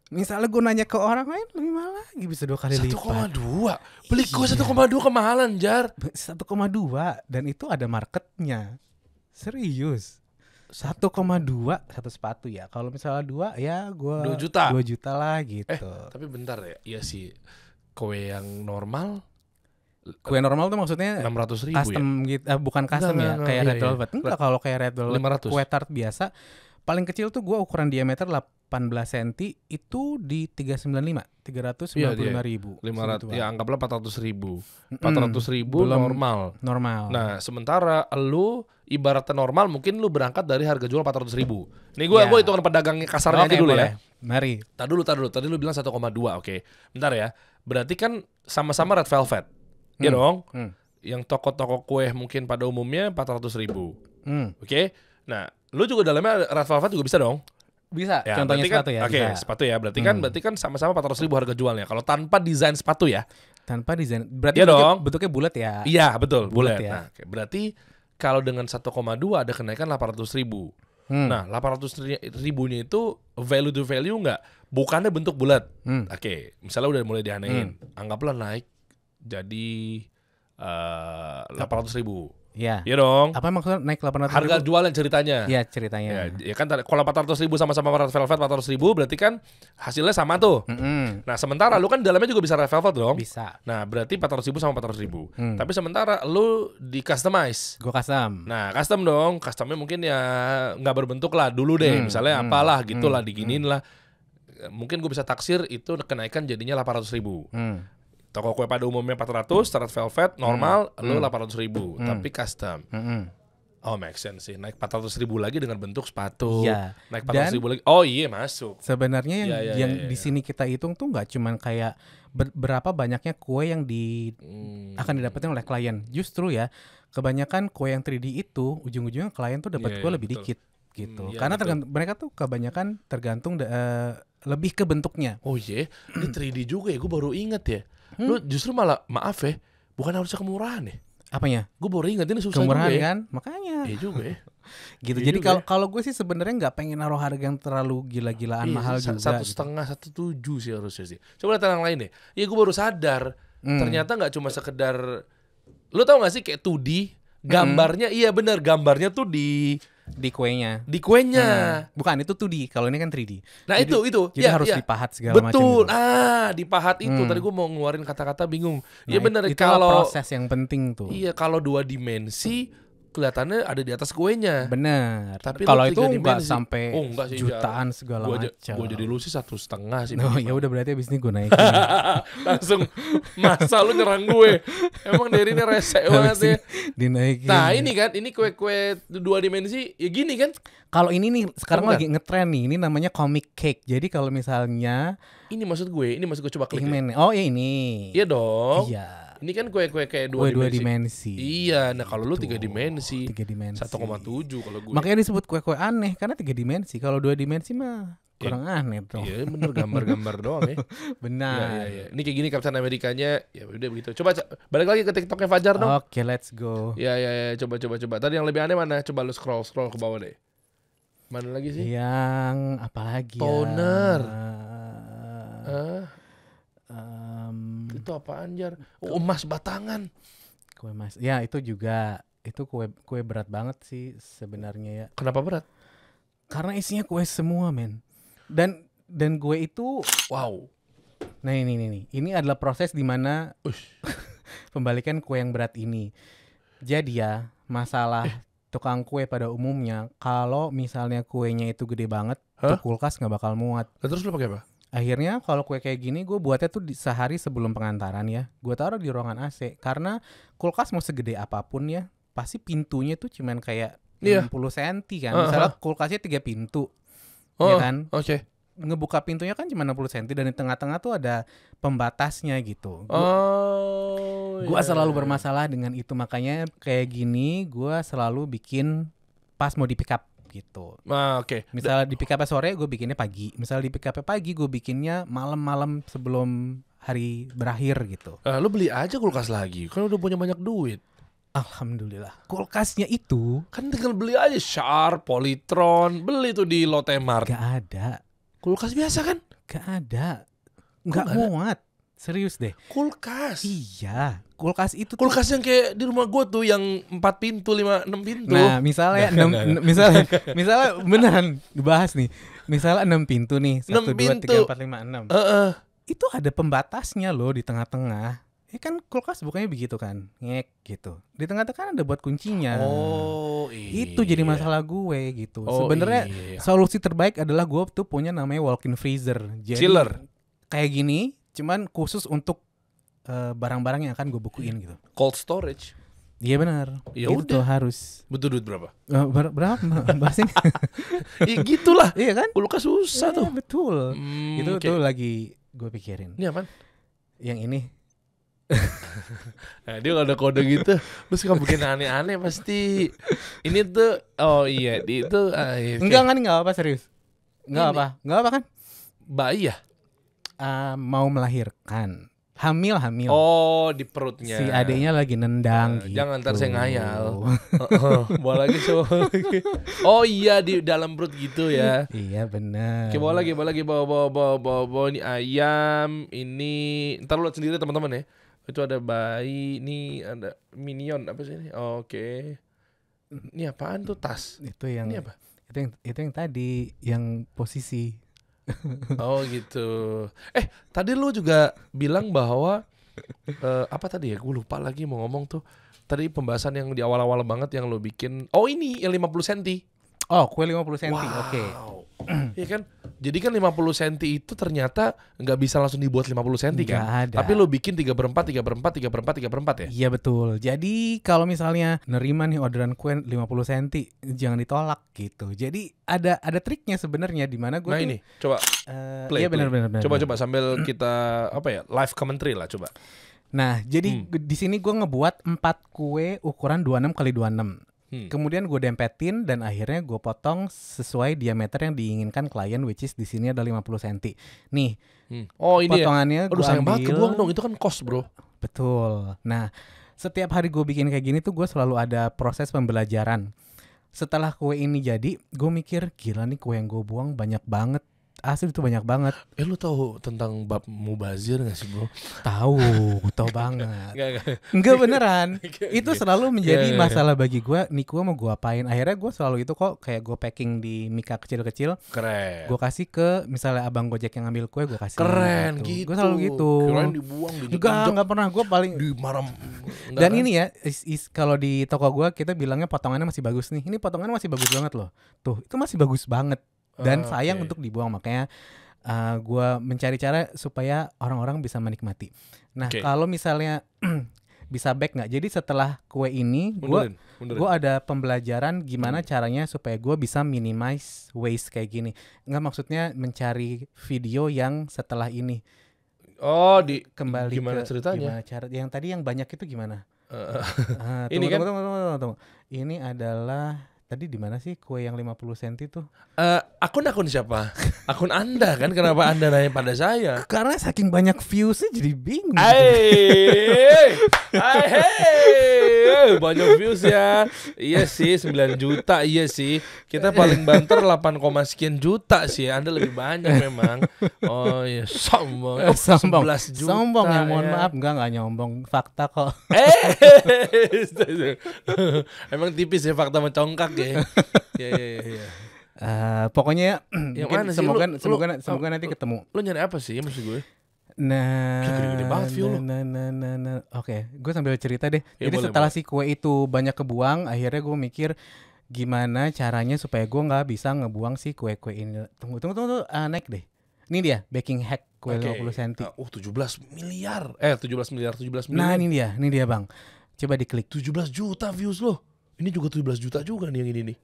Speaker 2: Misalnya gue nanya ke orang lain lebih mahal lagi bisa dua kali 1, lipat. 1,2. Beli gue iya. koma dua kemahalan, Jar. Satu koma dua dan itu ada marketnya. Serius. 1,2 satu sepatu ya. Kalau misalnya dua ya gue dua juta. Dua juta
Speaker 1: lah gitu. Eh, tapi bentar ya. Iya sih. Kue yang normal kue normal tuh maksudnya 600 ribu ya? custom ya? gitu, eh, bukan custom enggak, ya, enggak, kayak iya, iya. enggak, Red Velvet. Iya. Enggak, kalau kayak Red Velvet 500. kue tart
Speaker 2: biasa paling kecil tuh gue ukuran diameter 18 cm itu di 395 395 ya, lima ribu 500 ya
Speaker 1: anggaplah 400 ribu 400 ratus ribu mm, normal
Speaker 2: normal nah
Speaker 1: sementara lu ibaratnya normal mungkin lu berangkat dari harga jual 400 ribu nih gue iya. ya. gue hitungan pedagang kasarnya okay, dulu boleh. ya mari tadi dulu tadi dulu tadi lu bilang 1,2 oke okay. bentar ya berarti kan sama-sama red velvet mm. ya dong mm. yang toko-toko kue mungkin pada umumnya 400 ribu mm. oke okay? nah Lu juga dalamnya Ralph Lauren juga bisa dong? Bisa. Ya, Contohnya kan sepatu kan, ya. Oke, okay, sepatu ya. Berarti kan, hmm. kan berarti kan sama-sama 400 ribu harga jualnya. Kalau tanpa desain sepatu ya. Tanpa desain. Berarti ya bentuknya, dong. bentuknya bulat ya. Iya, betul, bulat. Ya. Nah, okay. berarti kalau dengan 1,2 ada kenaikan 800 ribu. Hmm. Nah, 800 ribunya itu value to value nggak? Bukannya bentuk bulat. Hmm. Oke, okay, misalnya udah mulai dianehin. Hmm. Anggaplah naik jadi uh, eh, 800 ribu. Iya. Iya dong. Apa maksudnya naik 800 ribu? Harga jualan ceritanya. Iya ceritanya. Ya, ya kan kalau 400 ribu sama-sama Red Velvet 400 ribu berarti kan hasilnya sama tuh. Mm -hmm. Nah sementara lu kan dalamnya juga bisa Red Velvet dong. Bisa. Nah berarti 400 ribu sama 400 ribu. Mm. Tapi sementara lu di customize. Gue custom. Nah custom dong. Customnya mungkin ya nggak berbentuk lah dulu deh. Mm. Misalnya mm. apalah gitulah hmm. mm. diginin hmm. lah. Mungkin gue bisa taksir itu kenaikan jadinya 800 ribu. Mm Toko kue pada umumnya 400, standar velvet normal mm. lo 800 ribu, hmm. tapi custom. Hmm. Oh make sense sih, naik 400 ribu lagi dengan bentuk sepatu, ya. naik 400 Dan, ribu lagi. Oh iya masuk. Sebenarnya yang, ya, ya, yang ya, ya, di iya.
Speaker 2: sini kita hitung tuh nggak cuman kayak ber berapa banyaknya kue yang di hmm. akan didapatkan oleh klien. Justru ya, kebanyakan kue yang 3D itu ujung-ujungnya klien tuh dapat ya, kue iya, lebih betul. dikit gitu. ya, Karena tergantung
Speaker 1: mereka tuh kebanyakan tergantung uh, lebih ke bentuknya. Oh iya, yeah. ini 3D juga ya. Gue baru inget ya. Hmm. Lu justru malah maaf ya, bukan harusnya kemurahan ya. Apanya? Gue baru ingat ini susah kemurahan juga ya. kan, makanya. Iya juga ya. <laughs> gitu. Ya Jadi kalau ya. kalau
Speaker 2: gue sih sebenarnya nggak pengen naruh harga yang terlalu gila-gilaan iya, mahal juga. Satu gitu. setengah, satu tujuh sih
Speaker 1: harusnya sih. Coba lihat yang lain deh. Ya gue baru sadar hmm. ternyata nggak cuma sekedar. Lu tau gak sih kayak 2D hmm. gambarnya -hmm. iya benar gambarnya tuh di di kuenya.
Speaker 2: Di kuenya. Nah, bukan itu 2D, kalau ini kan 3D. Nah, jadi, itu itu. Jadi ya, harus ya. dipahat segala macam. Betul. Gitu. Ah, dipahat itu. Hmm. Tadi gue
Speaker 1: mau ngeluarin kata-kata bingung. Iya ya nah, benar kalau proses yang penting tuh. Iya, kalau dua dimensi hmm kelihatannya ada di atas kuenya. Bener. Tapi kalau itu enggak sampai oh, enggak sih, jutaan ya. segala gua macam. Gue jadi lu sih satu setengah sih. No, oh, ya udah berarti abis ini gue naik. <laughs> Langsung masa lu nyerang gue. Emang dari ini rese banget ya. Dinaikin. Nah ini kan, ini kue-kue dua dimensi ya gini kan.
Speaker 2: Kalau ini nih sekarang lagi ngetren nih, ini namanya comic cake. Jadi kalau misalnya
Speaker 1: ini maksud gue, ini maksud gue coba
Speaker 2: klik. Ya. Oh ya
Speaker 1: ini. Iya dong. Iya ini kan kue-kue kayak dua, kue dua dimensi. Iya, nah kalau lu tiga dimensi. Tiga dimensi. Satu koma tujuh kalau gue. Makanya
Speaker 2: disebut kue-kue aneh karena tiga dimensi. Kalau dua dimensi mah iya. kurang ya, aneh tuh. Iya bener gambar-gambar
Speaker 1: <laughs> doang ya. Benar. Ya, ya, ya. Ini kayak gini Kapten Amerikanya ya udah begitu. Coba balik lagi ke TikToknya Fajar dong. Oke, okay, let's go. Ya ya ya coba coba coba. Tadi yang lebih aneh mana? Coba lu scroll scroll ke bawah deh. Mana lagi sih?
Speaker 2: Yang apa lagi? Ya?
Speaker 1: itu apa anjar oh, emas batangan
Speaker 2: kue emas ya itu juga itu kue kue berat banget sih sebenarnya ya kenapa berat karena isinya kue semua men dan dan gue itu wow nah ini ini ini ini adalah proses dimana <laughs> pembalikan kue yang berat ini jadi ya masalah eh. tukang kue pada umumnya kalau misalnya kuenya itu gede banget huh? tuh kulkas nggak bakal muat terus lo pakai apa akhirnya kalau kue kayak gini gue buatnya tuh sehari sebelum pengantaran ya gue taruh di ruangan AC karena kulkas mau segede apapun ya pasti pintunya tuh cuman kayak yeah. 60 cm kan uh -huh. misalnya kulkasnya tiga pintu oh, ya kan oke okay. ngebuka pintunya kan cuma 60 cm dan di tengah-tengah tuh ada pembatasnya gitu gua, oh gue yeah. selalu bermasalah dengan itu makanya kayak gini gue selalu bikin pas mau di pick up gitu. Ah, oke. Okay. Misalnya di pick up sore gue bikinnya pagi. Misal di pick up pagi gue bikinnya malam-malam
Speaker 1: sebelum hari berakhir gitu. Uh, lu beli aja kulkas lagi. Kan udah punya banyak duit. Alhamdulillah. Kulkasnya itu kan tinggal beli aja Sharp, Polytron, beli tuh di Lotte Mart. Gak ada. Kulkas
Speaker 2: biasa kan? Gak ada. Gak muat. Serius deh.
Speaker 1: Kulkas. Iya, kulkas itu. Kulkas yang kayak di rumah gue tuh yang empat pintu, lima enam pintu. Nah, misalnya enam, misalnya, misalnya
Speaker 2: beneran dibahas nih. Misalnya enam pintu nih, satu dua tiga empat lima enam. Itu ada pembatasnya loh di tengah-tengah. Ya kan kulkas bukannya begitu kan, ngek gitu. Di tengah-tengah kan ada buat kuncinya. Oh, iya. Itu jadi iya. masalah gue gitu. Oh, Sebenarnya iya. solusi terbaik adalah gue tuh punya namanya walk-in freezer. Jadi, Chiller. Kayak gini, Cuman khusus untuk eh, barang-barang uh, yang akan gue bukuin iya. gitu.
Speaker 1: Cold storage.
Speaker 2: Iya benar. Ya itu udah. harus. Butuh duit berapa? Eh, ber berapa <laughs> bahasanya?
Speaker 1: Iya gitulah. Iya kan? Kulkas susah ya, tuh. Betul. Mm, itu okay. tuh
Speaker 2: lagi gue
Speaker 1: pikirin. Ini Yang ini. <laughs> nah, dia kalau ada kode gitu, terus kamu bikin aneh-aneh pasti. Ini tuh, oh iya, itu. Uh, ah, iya, okay. Enggak kan, enggak apa serius. Enggak apa, enggak apa kan? Bah iya uh,
Speaker 2: mau melahirkan hamil hamil oh di perutnya si adiknya lagi nendang
Speaker 1: uh, gitu. jangan ntar gitu. saya ngayal <laughs> <laughs> bawa lagi coba lagi oh iya di dalam perut gitu ya iya
Speaker 2: benar Oke, bawa lagi
Speaker 1: bawa lagi bawa bawa bawa bawa, bawa. ini ayam ini ntar lu lihat sendiri teman-teman ya itu ada bayi ini ada minion apa sih ini oke okay. ini apaan tuh tas itu yang ini apa itu yang itu yang tadi yang posisi oh gitu. Eh tadi lu juga bilang bahwa uh, apa tadi ya? Gue lupa lagi mau ngomong tuh. Tadi pembahasan yang di awal-awal banget yang lu bikin. Oh ini yang 50 cm. Oh kue 50 cm. Wow. Oke. Okay. Iya kan? Jadi kan 50 cm itu ternyata nggak bisa langsung dibuat 50 cm gak kan. Ada. Tapi lu bikin 3 per 4, 3 per 4, 3 per 4, 3 per 4 ya? Iya betul.
Speaker 2: Jadi kalau misalnya nerima nih orderan kue 50 cm, jangan ditolak gitu. Jadi ada ada triknya sebenarnya di mana gue Nah tuh, ini, coba uh, play. Iya benar-benar. Coba-coba
Speaker 1: sambil kita apa ya? live commentary lah coba.
Speaker 2: Nah, jadi hmm. di sini gue ngebuat 4 kue ukuran 26 kali 26. Hmm. Kemudian gue dempetin dan akhirnya gue potong sesuai diameter yang diinginkan klien which is di sini ada 50 cm. Nih. Hmm. Oh, ini ya? potongannya ya? Aduh, sayang ambil. banget kebuang dong, itu kan kos, Bro. Betul. Nah, setiap hari gue bikin kayak gini tuh gue selalu ada proses pembelajaran. Setelah kue ini jadi, gue mikir gila nih kue yang gue buang banyak banget asli itu banyak banget. Eh lu tahu tentang bab mubazir gak sih bro? Tahu, tahu banget. Enggak beneran. <laughs> itu selalu menjadi iya, iya, iya. masalah bagi gue. Nih gue mau gue apain? Akhirnya gue selalu itu kok kayak gue packing di mika kecil-kecil. Keren. Gue kasih ke misalnya abang gojek yang ngambil kue gue kasih. Keren gitu. Gue gitu. selalu gitu. Keren dibuang di Enggak, pernah. Gue paling. Di
Speaker 1: maram. Dan kan? ini ya,
Speaker 2: is, is, kalau di toko gue kita bilangnya potongannya masih bagus nih. Ini potongannya masih bagus banget loh. Tuh, itu masih bagus banget dan uh, sayang okay. untuk dibuang makanya uh, eh, gue mencari cara supaya orang-orang bisa menikmati. Nah okay. kalau misalnya <clears throat> bisa back nggak? Jadi setelah kue ini gue gue ada pembelajaran gimana hmm. caranya supaya gue bisa minimize waste kayak gini. Nggak maksudnya mencari video yang setelah ini.
Speaker 1: Oh di kembali gimana ke, ceritanya? Gimana
Speaker 2: cara yang tadi yang banyak itu gimana? ini adalah Tadi di mana sih kue yang 50 cm tuh?
Speaker 1: Uh, eh, akun akun siapa? akun Anda kan kenapa Anda nanya pada saya? Karena
Speaker 2: saking banyak viewsnya jadi bingung.
Speaker 1: hey, hey, Banyak views ya. Iya sih 9 juta iya sih. Kita paling banter 8, sekian juta sih. Anda lebih banyak memang. Oh iya sombong. Oh, sombong. 11 juta. Sombong ya, ya. mohon ya. maaf
Speaker 2: enggak enggak nyombong fakta kok. Eh,
Speaker 1: <laughs> <laughs> emang tipis ya fakta mencongkak ya. Iya iya, iya, iya, iya
Speaker 2: eh, pokoknya <clears throat> mana sih? semoga semoga semoga
Speaker 1: nanti ketemu. Lo nyari apa sih maksud gue?
Speaker 2: Nah, gede banget view nah, nah, Nah, nah, nah, nah. Oke, okay. gue sambil cerita deh. Ya, Jadi boleh, setelah boleh. si kue itu banyak kebuang, akhirnya gue mikir gimana caranya supaya gue nggak bisa ngebuang si kue-kue ini. Tunggu, tunggu, tunggu, uh, naik deh. Ini dia baking hack kue okay. 50 cm. Uh, tujuh 17
Speaker 1: miliar. Eh, 17 miliar, 17 miliar. Nah, ini dia,
Speaker 2: ini dia, Bang. Coba diklik. 17 juta views loh ini juga 17 juta juga nih yang ini nih.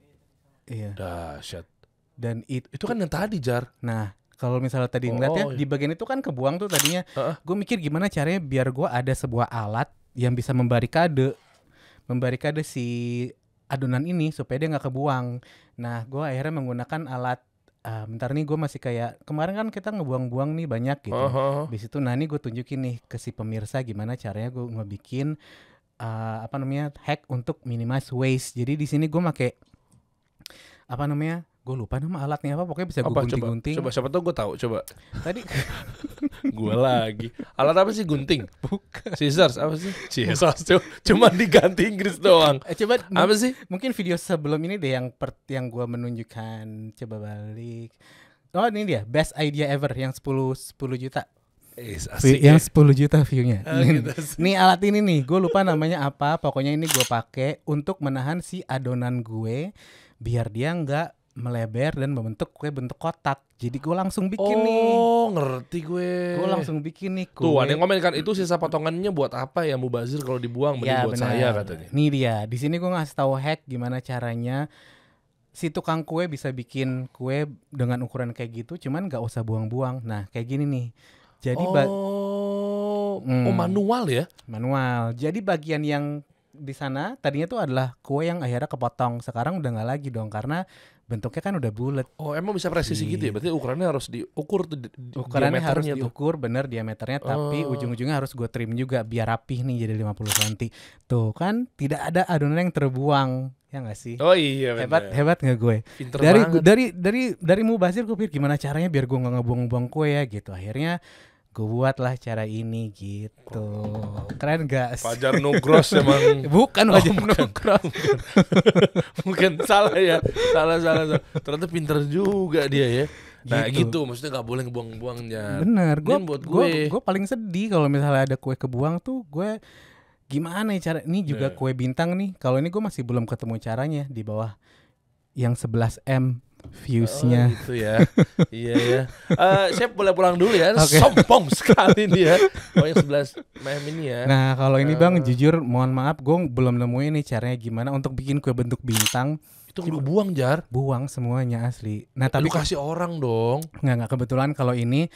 Speaker 1: Iya. Dahsyat.
Speaker 2: Dan it, itu kan yang tadi jar. Nah, kalau misalnya tadi oh, ngeliat ya, oh, iya. di bagian itu kan kebuang tuh tadinya. Uh -uh. Gue mikir gimana caranya biar gue ada sebuah alat yang bisa membarikade, membarikade si adonan ini supaya dia nggak kebuang. Nah, gue akhirnya menggunakan alat Uh, bentar nih gue masih kayak kemarin kan kita ngebuang-buang nih banyak gitu. Uh -huh. Di situ nah ini gue tunjukin nih ke si pemirsa gimana caranya gue ngebikin uh, apa namanya hack untuk minimize waste. Jadi di sini gue make apa namanya
Speaker 1: gue lupa nama alatnya apa pokoknya bisa gue gunting-gunting coba, coba siapa tau gue tahu coba tadi <laughs> gue lagi alat apa sih gunting bukan scissors apa sih scissors cuma diganti Inggris doang eh, coba apa sih
Speaker 2: mungkin video sebelum ini deh yang per yang gue menunjukkan coba balik oh ini dia best idea ever yang 10 10 juta
Speaker 1: Asik yang ya. sepuluh 10 juta viewnya. Oh, gitu. <laughs> nih,
Speaker 2: alat ini nih, gue lupa namanya apa. Pokoknya ini gue pakai untuk menahan si adonan gue biar dia nggak meleber dan membentuk kue bentuk kotak. Jadi gue langsung bikin oh, nih.
Speaker 1: Oh, ngerti gue. Gue langsung bikin nih kue. Tuh, ada yang komen kan itu sisa potongannya buat apa ya Mubazir kalau dibuang ya, buat bener. saya katanya.
Speaker 2: Nih dia, di sini gue ngasih tahu hack gimana caranya si tukang kue bisa bikin kue dengan ukuran kayak gitu cuman nggak usah buang-buang. Nah, kayak gini nih jadi oh,
Speaker 1: hmm, oh manual ya?
Speaker 2: Manual. Jadi bagian yang di sana tadinya tuh adalah kue yang akhirnya kepotong. Sekarang udah nggak lagi dong karena bentuknya kan udah bulat.
Speaker 1: Oh, emang bisa presisi gitu ya? Iya. Berarti ukurannya harus diukur tuh di, ukurannya harus tuh. diukur bener diameternya tapi oh.
Speaker 2: ujung-ujungnya harus gue trim juga biar rapih nih jadi 50 cm. Tuh kan tidak ada adonan yang terbuang. Ya gak sih? Oh iya bener. Hebat hebat gak gue? Pinter dari, banget. dari dari dari Mubazir gue pikir gimana caranya biar gue nggak ngebuang-buang kue ya gitu. Akhirnya gue buatlah cara ini gitu keren gak sih? Fajar Nugros emang <laughs> bukan oh, Fajar oh, Nugros mungkin <laughs> salah ya salah salah, salah. ternyata
Speaker 1: pinter juga dia ya Nah gitu, gitu maksudnya nggak boleh ngebuang-buangnya. Benar, gue buat gue
Speaker 2: gue paling sedih kalau misalnya ada kue kebuang tuh gue gimana ya cara ini juga yeah. kue bintang nih. Kalau ini gue masih belum ketemu caranya di bawah yang 11 m viewsnya. Oh, gitu ya. iya ya. Uh, saya boleh pulang dulu ya. Okay. Sombong sekali dia. Banyak 11 mem ini ya. Nah, kalau ini uh. Bang eh. jujur mohon maaf gue belum nemuin nih caranya gimana untuk bikin kue bentuk bintang. Itu lu buang jar? Buang semuanya asli. Nah, tapi lu kasih orang dong. Enggak, enggak kebetulan kalau ini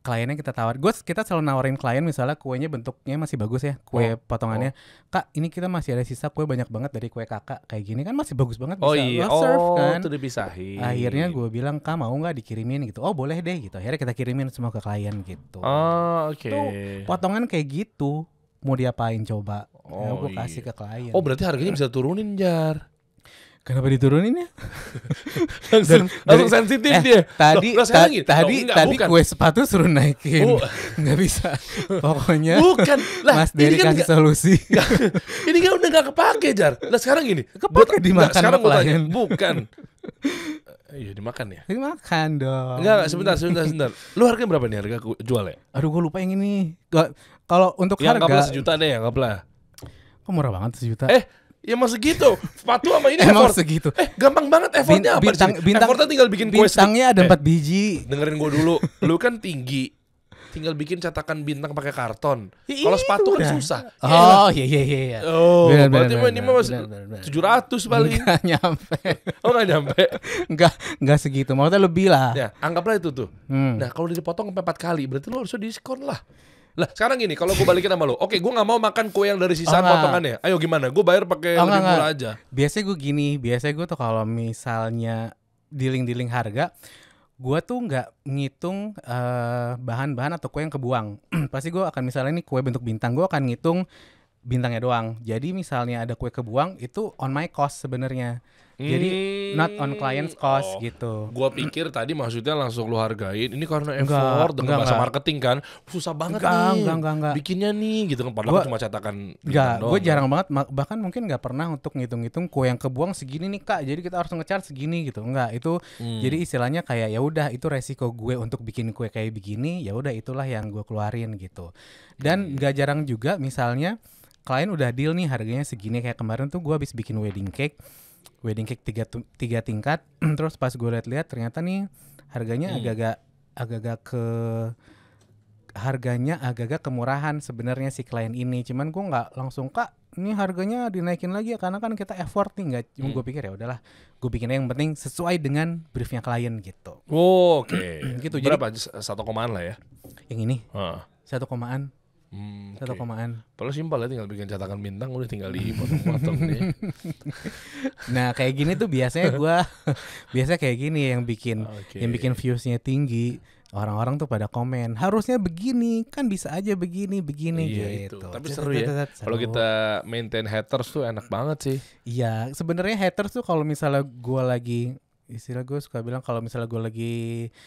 Speaker 2: kliennya kita tawar gue kita selalu nawarin klien misalnya kuenya bentuknya masih bagus ya kue oh. potongannya oh. kak ini kita masih ada sisa kue banyak banget dari kue kakak kayak gini kan masih bagus banget oh, bisa iya serve oh, kan itu dipisahin akhirnya gue bilang kak mau nggak dikirimin gitu oh boleh deh gitu akhirnya kita kirimin semua ke klien gitu oh oke okay. potongan kayak gitu mau diapain coba nah, oh, ya, gue iya. kasih ke klien oh berarti harganya
Speaker 1: bisa turunin jar Kenapa diturunin ya? <laughs> langsung, langsung sensitif eh, dia. Tadi loh, ta gitu? tadi loh, enggak, tadi bukan. kue sepatu suruh naikin. Oh.
Speaker 2: <laughs> bisa. <laughs> Pokoknya bukan. Lah, Mas Dery kan kasih gak, solusi. Gak, ini kan
Speaker 1: udah gak kepake, Jar. Lah sekarang ini Kepake gua, dimakan sekarang tanya, bukan. Iya dimakan ya? Dimakan dong. Enggak, sebentar, sebentar, sebentar. Lu harganya berapa nih harga jual ya? Aduh, gue lupa yang ini. Kalau untuk yang harga Yang sejuta deh, yang lah. Kok murah banget sejuta? Eh, Ya emang segitu. sepatu sama ini <laughs> emang segitu. Eh, gampang banget effortnya bintang, apa sih? Bintang, effortnya tinggal bikin kue Bintangnya ada eh, empat eh, biji. Dengerin gue dulu. Lu kan tinggi. Tinggal bikin cetakan bintang pakai karton. Iya, kalau sepatu kan susah. Oh, iya iya iya. iya, iya. Oh, bener, berarti bener, ini mah masih tujuh ratus paling. Enggak <laughs> nyampe. <laughs> oh, enggak nyampe. enggak enggak segitu. Maksudnya lebih lah. Ya, anggaplah itu tuh. Hmm. Nah, kalau dipotong sampai empat kali, berarti lu harusnya diskon lah. Lah sekarang gini, kalau gue balikin sama lo, oke gue gak mau makan kue yang dari sisa oh, potongannya. Ayo gimana? Gue bayar pakai oh, lebih murah aja.
Speaker 2: Biasanya gue gini, biasanya gue tuh kalau misalnya dealing-dealing harga, gue tuh nggak ngitung eh, bahan-bahan uh, atau kue yang kebuang. <clears throat> Pasti gue akan misalnya ini kue bentuk bintang, gue akan ngitung bintangnya doang. Jadi misalnya ada kue kebuang itu on my cost sebenarnya. Hmm. Jadi not on hmm. client's
Speaker 1: cost oh, gitu. Gua pikir tadi maksudnya langsung lu hargain. Ini karena effort enggak, dengan enggak, bahasa marketing kan susah banget enggak, nih. Enggak, enggak, enggak. Bikinnya nih gitu kan padahal gua, kan cuma cetakan Enggak, gue kan.
Speaker 2: jarang banget bahkan mungkin nggak pernah untuk ngitung-ngitung kue yang kebuang segini nih Kak. Jadi kita harus ngecharge segini gitu. Enggak, itu hmm. jadi istilahnya kayak ya udah itu resiko gue untuk bikin kue kayak begini, ya udah itulah yang gue keluarin gitu. Dan hmm. gak jarang juga misalnya klien udah deal nih harganya segini kayak kemarin tuh gue habis bikin wedding cake wedding cake tiga tiga tingkat <clears throat> terus pas gue lihat-lihat ternyata nih harganya hmm. agak-agak hmm. agak-agak ke harganya agak-agak kemurahan sebenarnya si klien ini cuman gue nggak langsung kak ini harganya dinaikin lagi ya karena kan kita effort nih nggak hmm. gue pikir ya udahlah gue bikinnya yang penting sesuai dengan briefnya klien
Speaker 1: gitu oh, oke okay. <clears throat> gitu berapa satu komaan lah ya yang ini satu huh. komaan Hmm, satu okay. komaan. Kalau simpel ya tinggal bikin cetakan bintang udah tinggal di
Speaker 2: potong nih. <laughs> nah kayak gini tuh biasanya gue <laughs> biasanya kayak gini yang bikin okay. yang bikin viewsnya tinggi orang-orang tuh pada komen harusnya begini kan bisa aja begini begini
Speaker 1: iya, gitu. Itu. Tapi seru ya. Kalau kita maintain haters tuh enak banget sih.
Speaker 2: Iya, sebenarnya haters tuh kalau misalnya gua lagi istilah gue suka bilang kalau misalnya gue lagi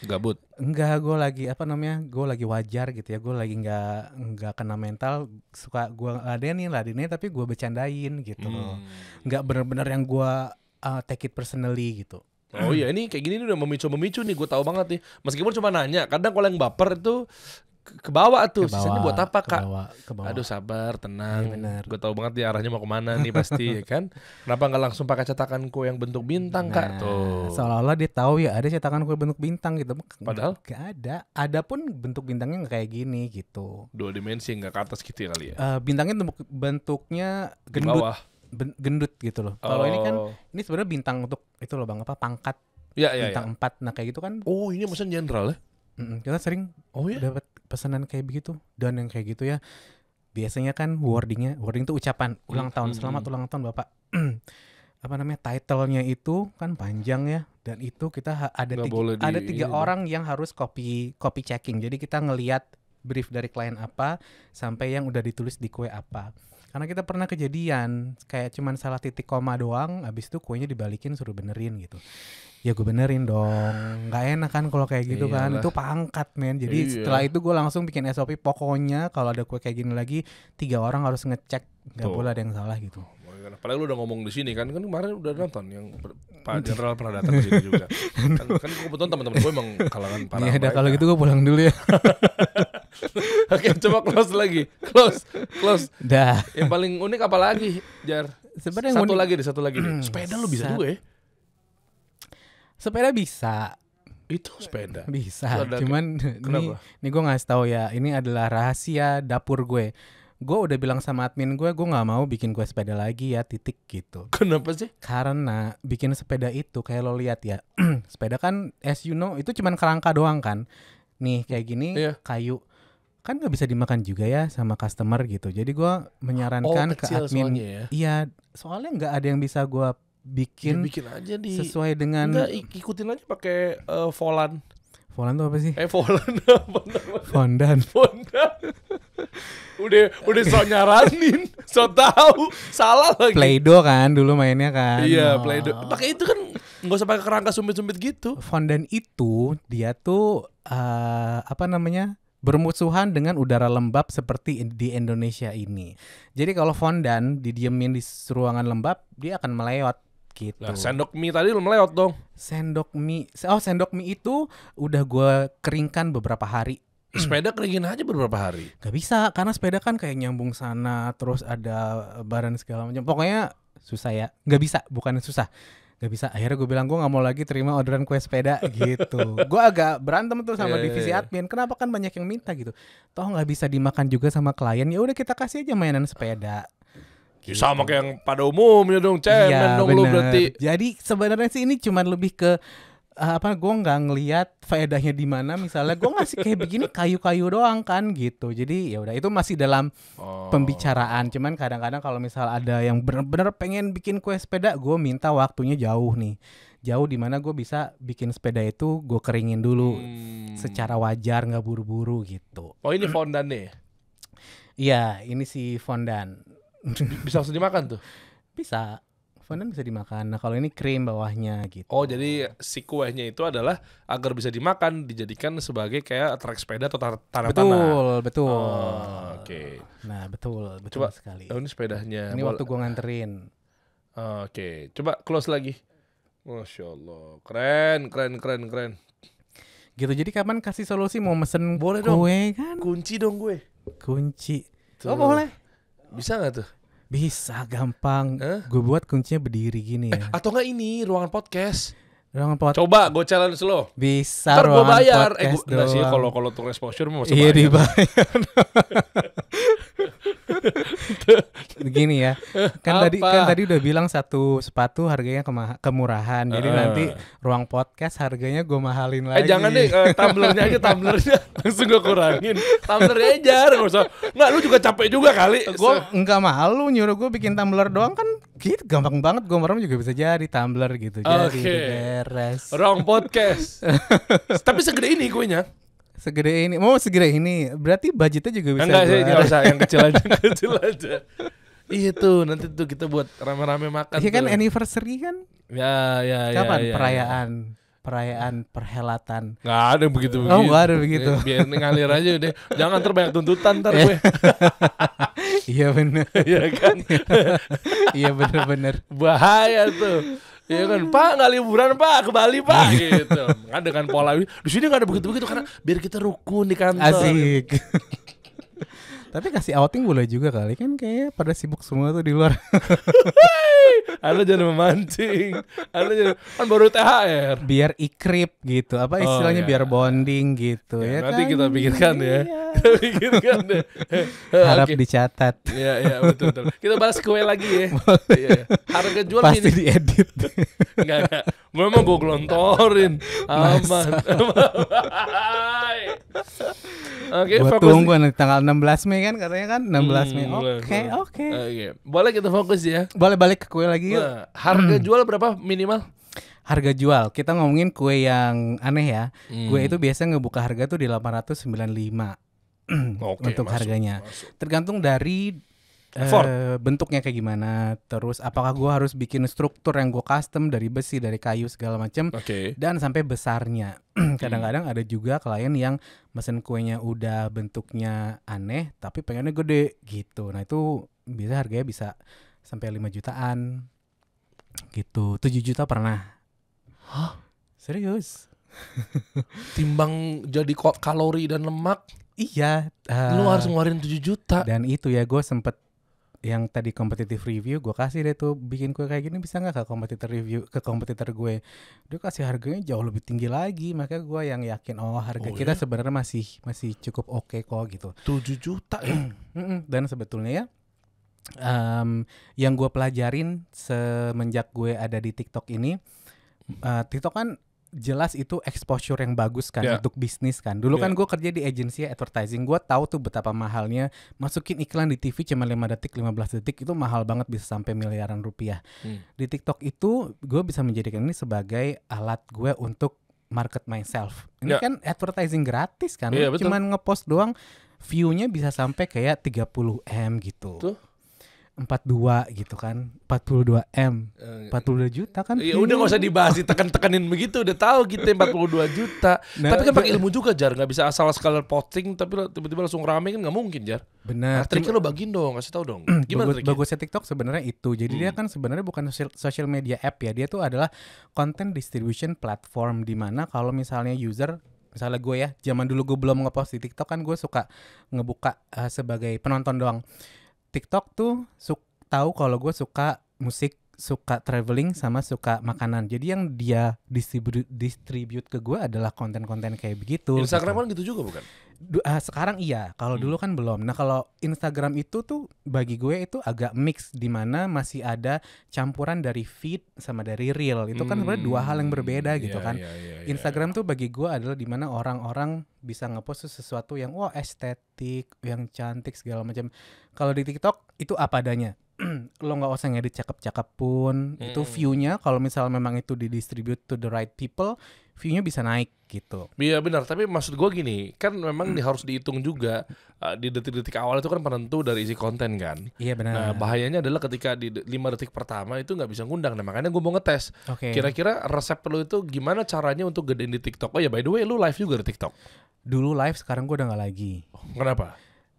Speaker 2: gabut enggak gue lagi apa namanya gue lagi wajar gitu ya gue lagi nggak nggak kena mental suka gue ladenin ladenin tapi gue bercandain gitu hmm. nggak benar-benar yang gue uh, take it personally gitu Oh iya
Speaker 1: ini kayak gini udah memicu memicu nih gue tau banget nih meskipun cuma nanya kadang kalau yang baper itu ke bawah tuh kebawa, sisanya buat apa kak kebawa, kebawa. aduh sabar tenang ya, gue tahu banget dia arahnya mau kemana nih pasti ya kan kenapa nggak langsung pakai cetakan kue yang bentuk bintang nah, kak
Speaker 2: tuh seolah-olah dia tahu ya ada cetakan kue bentuk bintang gitu padahal nggak ada ada pun bentuk bintangnya nggak kayak gini
Speaker 1: gitu dua dimensi nggak ke atas gitu ya kali ya
Speaker 2: uh, bintangnya bentuknya gendut bawah. gendut gitu loh kalau ini kan oh. ini sebenarnya bintang untuk itu loh bang apa pangkat ya, ya, ya. bintang ya. 4 nah kayak gitu kan oh ini maksudnya jenderal ya Mm -mm, kita sering oh iya? dapat pesanan kayak begitu dan yang kayak gitu ya biasanya kan wordingnya wording itu ucapan ulang tahun selamat hmm. ulang tahun bapak <clears throat> apa namanya titlenya itu kan panjang ya dan itu kita ada tiga, tiga, ada di, tiga orang yang harus copy copy checking jadi kita ngelihat brief dari klien apa sampai yang udah ditulis di kue apa karena kita pernah kejadian kayak cuman salah titik koma doang habis itu kuenya dibalikin suruh benerin gitu ya gue benerin dong nggak enak kan kalau kayak gitu kan. Iyalah. kan itu pangkat men jadi Iyalah. setelah itu gue langsung bikin SOP pokoknya kalau ada kue kayak gini lagi tiga orang harus ngecek nggak boleh ada yang salah gitu oh
Speaker 1: Padahal lu udah ngomong di sini kan, kan kemarin udah nonton yang Pak General pernah datang sini juga. <laughs> Kan, kan kebetulan teman-teman gue emang kalangan para. Ya
Speaker 2: kalau gitu gue pulang dulu ya. <laughs>
Speaker 1: Oke, coba close lagi. Close, close. Dah. Yang paling unik apa lagi, Jar? Sebenarnya satu unik. lagi deh, satu lagi deh. Hmm, Sepeda lu bisa juga ya. Sepeda
Speaker 2: bisa. Itu sepeda. Bisa. Sepeda Cuman ini ini gue ngasih tahu ya, ini adalah rahasia dapur gue. Gue udah bilang sama admin gue, gue nggak mau bikin gue sepeda lagi ya, titik gitu. Kenapa sih? Karena bikin sepeda itu kayak lo lihat ya, <clears throat> sepeda kan as you know itu cuman kerangka doang kan. Nih kayak gini iya. kayu kan nggak bisa dimakan juga ya sama customer gitu. Jadi gue menyarankan oh, ke admin, ya? iya soalnya nggak ada yang bisa gue bikin ya, bikin aja di sesuai dengan enggak,
Speaker 1: ikutin aja pakai uh, volan. Volan tuh apa sih? Eh volan <laughs> apa namanya? Fondan. Fondan. udah udah so nyaranin, so tahu, salah lagi. Playdo
Speaker 2: kan dulu mainnya kan. Iya, oh. Playdo. Pakai
Speaker 1: itu kan nggak usah pakai kerangka sumpit-sumpit
Speaker 2: gitu. Fondan itu dia tuh uh, apa namanya? bermusuhan dengan udara lembab seperti di Indonesia ini. Jadi kalau fondan didiemin di ruangan lembab, dia akan meleot Gitu. Nah, sendok mie tadi lu melewat dong. Sendok mie. Oh, sendok mie itu udah gua keringkan beberapa hari. <clears throat> Sepeda keringin aja beberapa hari. Gak bisa, karena sepeda kan kayak nyambung sana, terus ada barang segala macam. Pokoknya susah ya. Gak bisa, bukan susah gak bisa akhirnya gue bilang gue nggak mau lagi terima orderan kue sepeda <laughs> gitu gue agak berantem tuh sama yeah, iya, divisi iya. admin kenapa kan banyak yang minta gitu toh nggak bisa dimakan juga sama klien ya udah kita kasih aja mainan sepeda
Speaker 1: gitu. Sama kayak yang pada umumnya dong, cemen ya, dong bener. lu berarti.
Speaker 2: Jadi sebenarnya sih ini cuman lebih ke eh, apa gue nggak ngelihat faedahnya di mana misalnya gue ngasih kayak begini kayu-kayu doang kan gitu jadi ya udah itu masih dalam oh. pembicaraan cuman kadang-kadang kalau misal ada yang bener-bener pengen bikin kue sepeda gue minta waktunya jauh nih jauh di mana gue bisa bikin sepeda itu gue keringin dulu hmm. secara wajar nggak buru-buru gitu
Speaker 1: oh ini fondan nih
Speaker 2: Iya, ini si fondan bisa langsung dimakan
Speaker 1: tuh? Bisa.
Speaker 2: Fondant bisa dimakan. Nah kalau ini krim bawahnya gitu.
Speaker 1: Oh jadi si kuenya itu adalah agar bisa dimakan dijadikan sebagai kayak trek sepeda atau tanah tanah. Betul betul. Oh, Oke. Okay. Nah betul betul Coba, sekali. Oh, ini sepedanya. Ini waktu gua nganterin. Oh, oke. Okay. Coba close lagi. Masya Allah. Keren keren keren keren. Gitu jadi kapan kasih solusi mau mesen boleh kue dong. kan? Kunci
Speaker 2: dong gue. Kunci. Tuh. Oh boleh. Bisa gak tuh? Bisa, gampang. Huh? Gue buat kuncinya berdiri gini eh, ya. Eh,
Speaker 1: atau nggak ini ruangan podcast? Ruangan podcast. Coba gue challenge lo. Bisa Ntar gue bayar. Eh, gue, sih kalau kalau tuh exposure mau Iya dibayar. <laughs> Begini <laughs> ya.
Speaker 2: Kan tadi kan tadi udah bilang satu sepatu harganya kemurahan. Jadi uh. nanti ruang podcast harganya gue mahalin eh, lagi. Eh jangan deh uh, tumblernya aja tumblernya <laughs> langsung gue kurangin. Tumblernya aja nggak usah.
Speaker 1: Nggak, lu juga capek juga kali. Gue
Speaker 2: nggak malu nyuruh gue bikin tumbler doang kan gitu gampang banget gue merem juga bisa jadi tumbler gitu. Okay. Jadi beres.
Speaker 1: Ruang podcast.
Speaker 2: <laughs> Tapi segede ini kuenya. Segede ini. Mau oh, segede ini. Berarti budgetnya juga bisa. Enggak sih, enggak usah yang kecil aja, <laughs> kecil aja.
Speaker 1: itu nanti tuh kita buat rame-rame makan. Iya kan anniversary kan? Ya, ya, ya. Kapan ya, Ya perayaan
Speaker 2: perayaan perhelatan. Gak ada begitu oh, begitu. Oh, gak ada begitu. Eh, biar ngalir aja deh. Jangan terbanyak tuntutan ntar gue. <laughs> Iya benar. Iya kan. <laughs> Iya benar-benar. Bahaya
Speaker 1: tuh. Iya kan, Pak nggak liburan Pak ke Bali Pak iya. gitu. Kan dengan pola ini, di sini nggak ada begitu-begitu karena biar kita rukun di kantor. Asik.
Speaker 2: Tapi kasih outing boleh juga kali kan kayak pada sibuk semua tuh di luar.
Speaker 1: Halo <laughs> jangan memancing. Halo jangan kan baru THR. Biar
Speaker 2: ikrip gitu. Apa oh, istilahnya oh, iya. biar bonding gitu ya. ya nanti kan? kita pikirkan ya. Iya. <laughs> pikirkan deh. Ya. <laughs> Harap okay. dicatat. Iya iya betul betul. Kita bahas kue lagi ya. Iya, iya, Harga jual Pasti ini. diedit. enggak enggak memang gue gelontorin <laughs> aman <laughs>
Speaker 1: Oke, okay, fokus tunggu nanti
Speaker 2: tanggal 16 Mei kan katanya kan 16 hmm, Mei. Oke, okay, oke.
Speaker 1: Okay. Okay. Boleh kita fokus ya. Boleh balik ke kue lagi yuk. Nah, harga hmm. jual berapa minimal?
Speaker 2: harga jual kita ngomongin kue yang aneh ya hmm. kue itu biasanya ngebuka harga tuh di 895 <clears throat> okay, untuk masuk, harganya masuk. tergantung dari Eh, bentuknya kayak gimana? Terus apakah gue harus bikin struktur yang gue custom dari besi, dari kayu segala macam? Okay. Dan sampai besarnya. <clears throat> Kadang-kadang ada juga klien yang mesin kuenya udah bentuknya aneh, tapi pengennya gede gitu. Nah itu bisa harganya bisa sampai 5 jutaan gitu. 7 juta pernah.
Speaker 1: Hah? Serius? <laughs> Timbang jadi kalori dan lemak Iya. Uh, lu harus
Speaker 2: ngeluarin 7 juta. Dan itu ya gue sempet yang tadi kompetitif review gue kasih deh tuh bikin kue kayak gini bisa nggak ke kompetitor review ke kompetitor gue dia kasih harganya jauh lebih tinggi lagi maka gue yang yakin oh harga oh, kita ya? sebenarnya masih masih cukup oke okay kok gitu 7 juta ya <clears throat> dan sebetulnya ya um, yang gue pelajarin semenjak gue ada di TikTok ini uh, TikTok kan jelas itu exposure yang bagus kan yeah. untuk bisnis kan. Dulu kan yeah. kan gue kerja di agensi advertising, gue tahu tuh betapa mahalnya masukin iklan di TV cuma 5 detik, 15 detik itu mahal banget bisa sampai miliaran rupiah. Hmm. Di TikTok itu gue bisa menjadikan ini sebagai alat gue untuk market myself. Ini yeah. kan advertising gratis kan, yeah, iya, cuman ngepost doang view-nya bisa sampai kayak 30M gitu. Tuh empat dua gitu kan empat puluh 42 M eh, dua juta kan ya udah nggak usah dibahas
Speaker 1: ditekan-tekanin begitu udah tahu kita dua juta nah, tapi kan pakai ilmu juga jar nggak bisa asal sekali posting tapi tiba-tiba langsung rame kan nggak mungkin jar benar nah, triknya lo bagiin dong kasih tahu dong <clears throat> gimana bagus, bagusnya
Speaker 2: TikTok sebenarnya itu jadi hmm. dia kan sebenarnya bukan social, media app ya dia tuh adalah content distribution platform di mana kalau misalnya user misalnya gue ya zaman dulu gue belum ngepost di TikTok kan gue suka ngebuka uh, sebagai penonton doang TikTok tuh suka tahu kalau gue suka musik suka traveling sama suka makanan. Jadi yang dia distribu distribute ke gue adalah konten-konten kayak begitu. Gitu. Instagram gitu. kan gitu juga bukan? Du uh, sekarang iya, kalau hmm. dulu kan belum. Nah kalau Instagram itu tuh bagi gue itu agak mix di mana masih ada campuran dari feed sama dari real Itu hmm. kan sebenarnya dua hal yang hmm, berbeda hmm. gitu yeah, kan. Yeah, yeah, yeah, Instagram yeah. tuh bagi gue adalah di mana orang-orang bisa ngepost sesuatu yang wah estetik, yang cantik segala macam. Kalau di TikTok itu apa adanya <clears throat> lo nggak usah ngedit cakep-cakep pun hmm. itu viewnya kalau misal memang itu didistribute to the right people viewnya bisa naik gitu
Speaker 1: iya benar tapi maksud gue gini kan memang hmm. harus dihitung juga uh, di detik-detik awal itu kan penentu dari isi konten kan iya benar nah bahayanya adalah ketika di lima detik pertama itu nggak bisa ngundang nah makanya gue mau ngetes okay. kira-kira resep lo itu gimana caranya untuk gedein di TikTok oh ya by the way lu live juga di TikTok
Speaker 2: dulu live sekarang gue udah nggak lagi oh, kenapa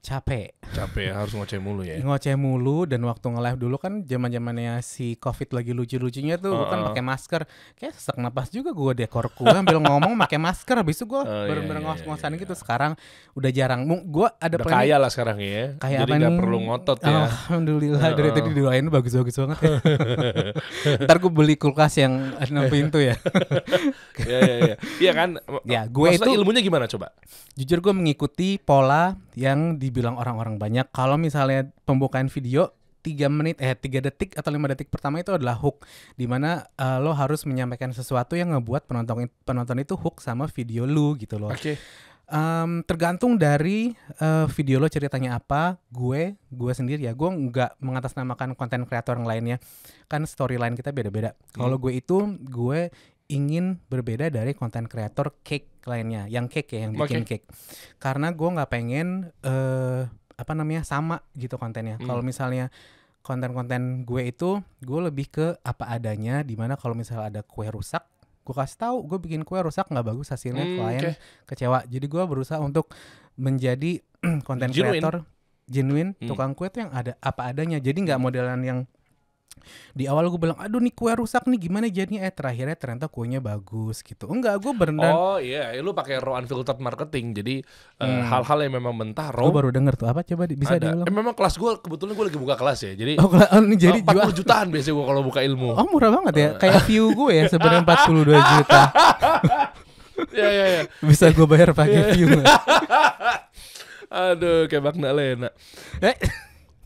Speaker 2: capek.
Speaker 1: Capek ya, harus ngoceh mulu ya.
Speaker 2: Ngoceh mulu dan waktu nge-live dulu kan zaman-zamannya si Covid lagi lucu-lucunya tuh uh, uh. kan pakai masker. Kayak sesak napas juga gua dekor gua ambil ngomong pakai masker habis itu gua uh, bener-bener iya, iya, ngos-ngosan iya, gitu. Iya. Sekarang udah jarang. Gua ada udah kaya lah sekarang ya. Kaya Jadi nggak perlu ngotot ya. Alhamdulillah uh, uh. dari tadi doain bagus-bagus banget ya. <laughs> Ntar gue beli kulkas yang enam pintu ya. <laughs> Iya iya iya. Iya kan? Ya, gue itu ilmunya gimana coba? Jujur gue mengikuti pola yang di dibilang orang-orang banyak kalau misalnya pembukaan video tiga menit eh tiga detik atau lima detik pertama itu adalah hook dimana uh, eh, lo harus menyampaikan sesuatu yang ngebuat penonton penonton itu hook sama video lu gitu loh. Oke. Okay. Um, tergantung dari uh, video lo ceritanya apa, gue gue sendiri ya gue nggak mengatasnamakan konten kreator yang lainnya kan storyline kita beda-beda. Kalau hmm. gue itu gue ingin berbeda dari konten kreator cake lainnya yang cake ya yang bikin okay. cake karena gue nggak pengen uh, apa namanya sama gitu kontennya hmm. kalau misalnya konten-konten gue itu gue lebih ke apa adanya dimana kalau misalnya ada kue rusak gue kasih tahu gue bikin kue rusak nggak bagus hasilnya hmm, klien okay. kecewa jadi gue berusaha untuk menjadi <clears throat> konten kreator genuine, genuine hmm. tukang kue tuh yang ada apa adanya jadi nggak hmm. modelan yang di awal gue bilang aduh nih kue rusak nih gimana jadinya eh terakhirnya ternyata kuenya bagus gitu enggak gue berenang oh
Speaker 1: iya yeah. lu pakai raw unfiltered marketing jadi eh, hmm. hal-hal hmm. uh, yang memang mentah raw gue baru denger tuh apa coba di, bisa diulang? eh, memang kelas gue kebetulan gue lagi buka kelas ya jadi oh, kela- oh, jadi 40 eh, jual. jutaan biasanya gue kalau buka ilmu oh murah banget ya eh. kayak view gue ya sebenarnya 42 <laughs> juta <laughs> ya ya ya bisa gue bayar pakai iya. view <laughs> aduh kayak lena eh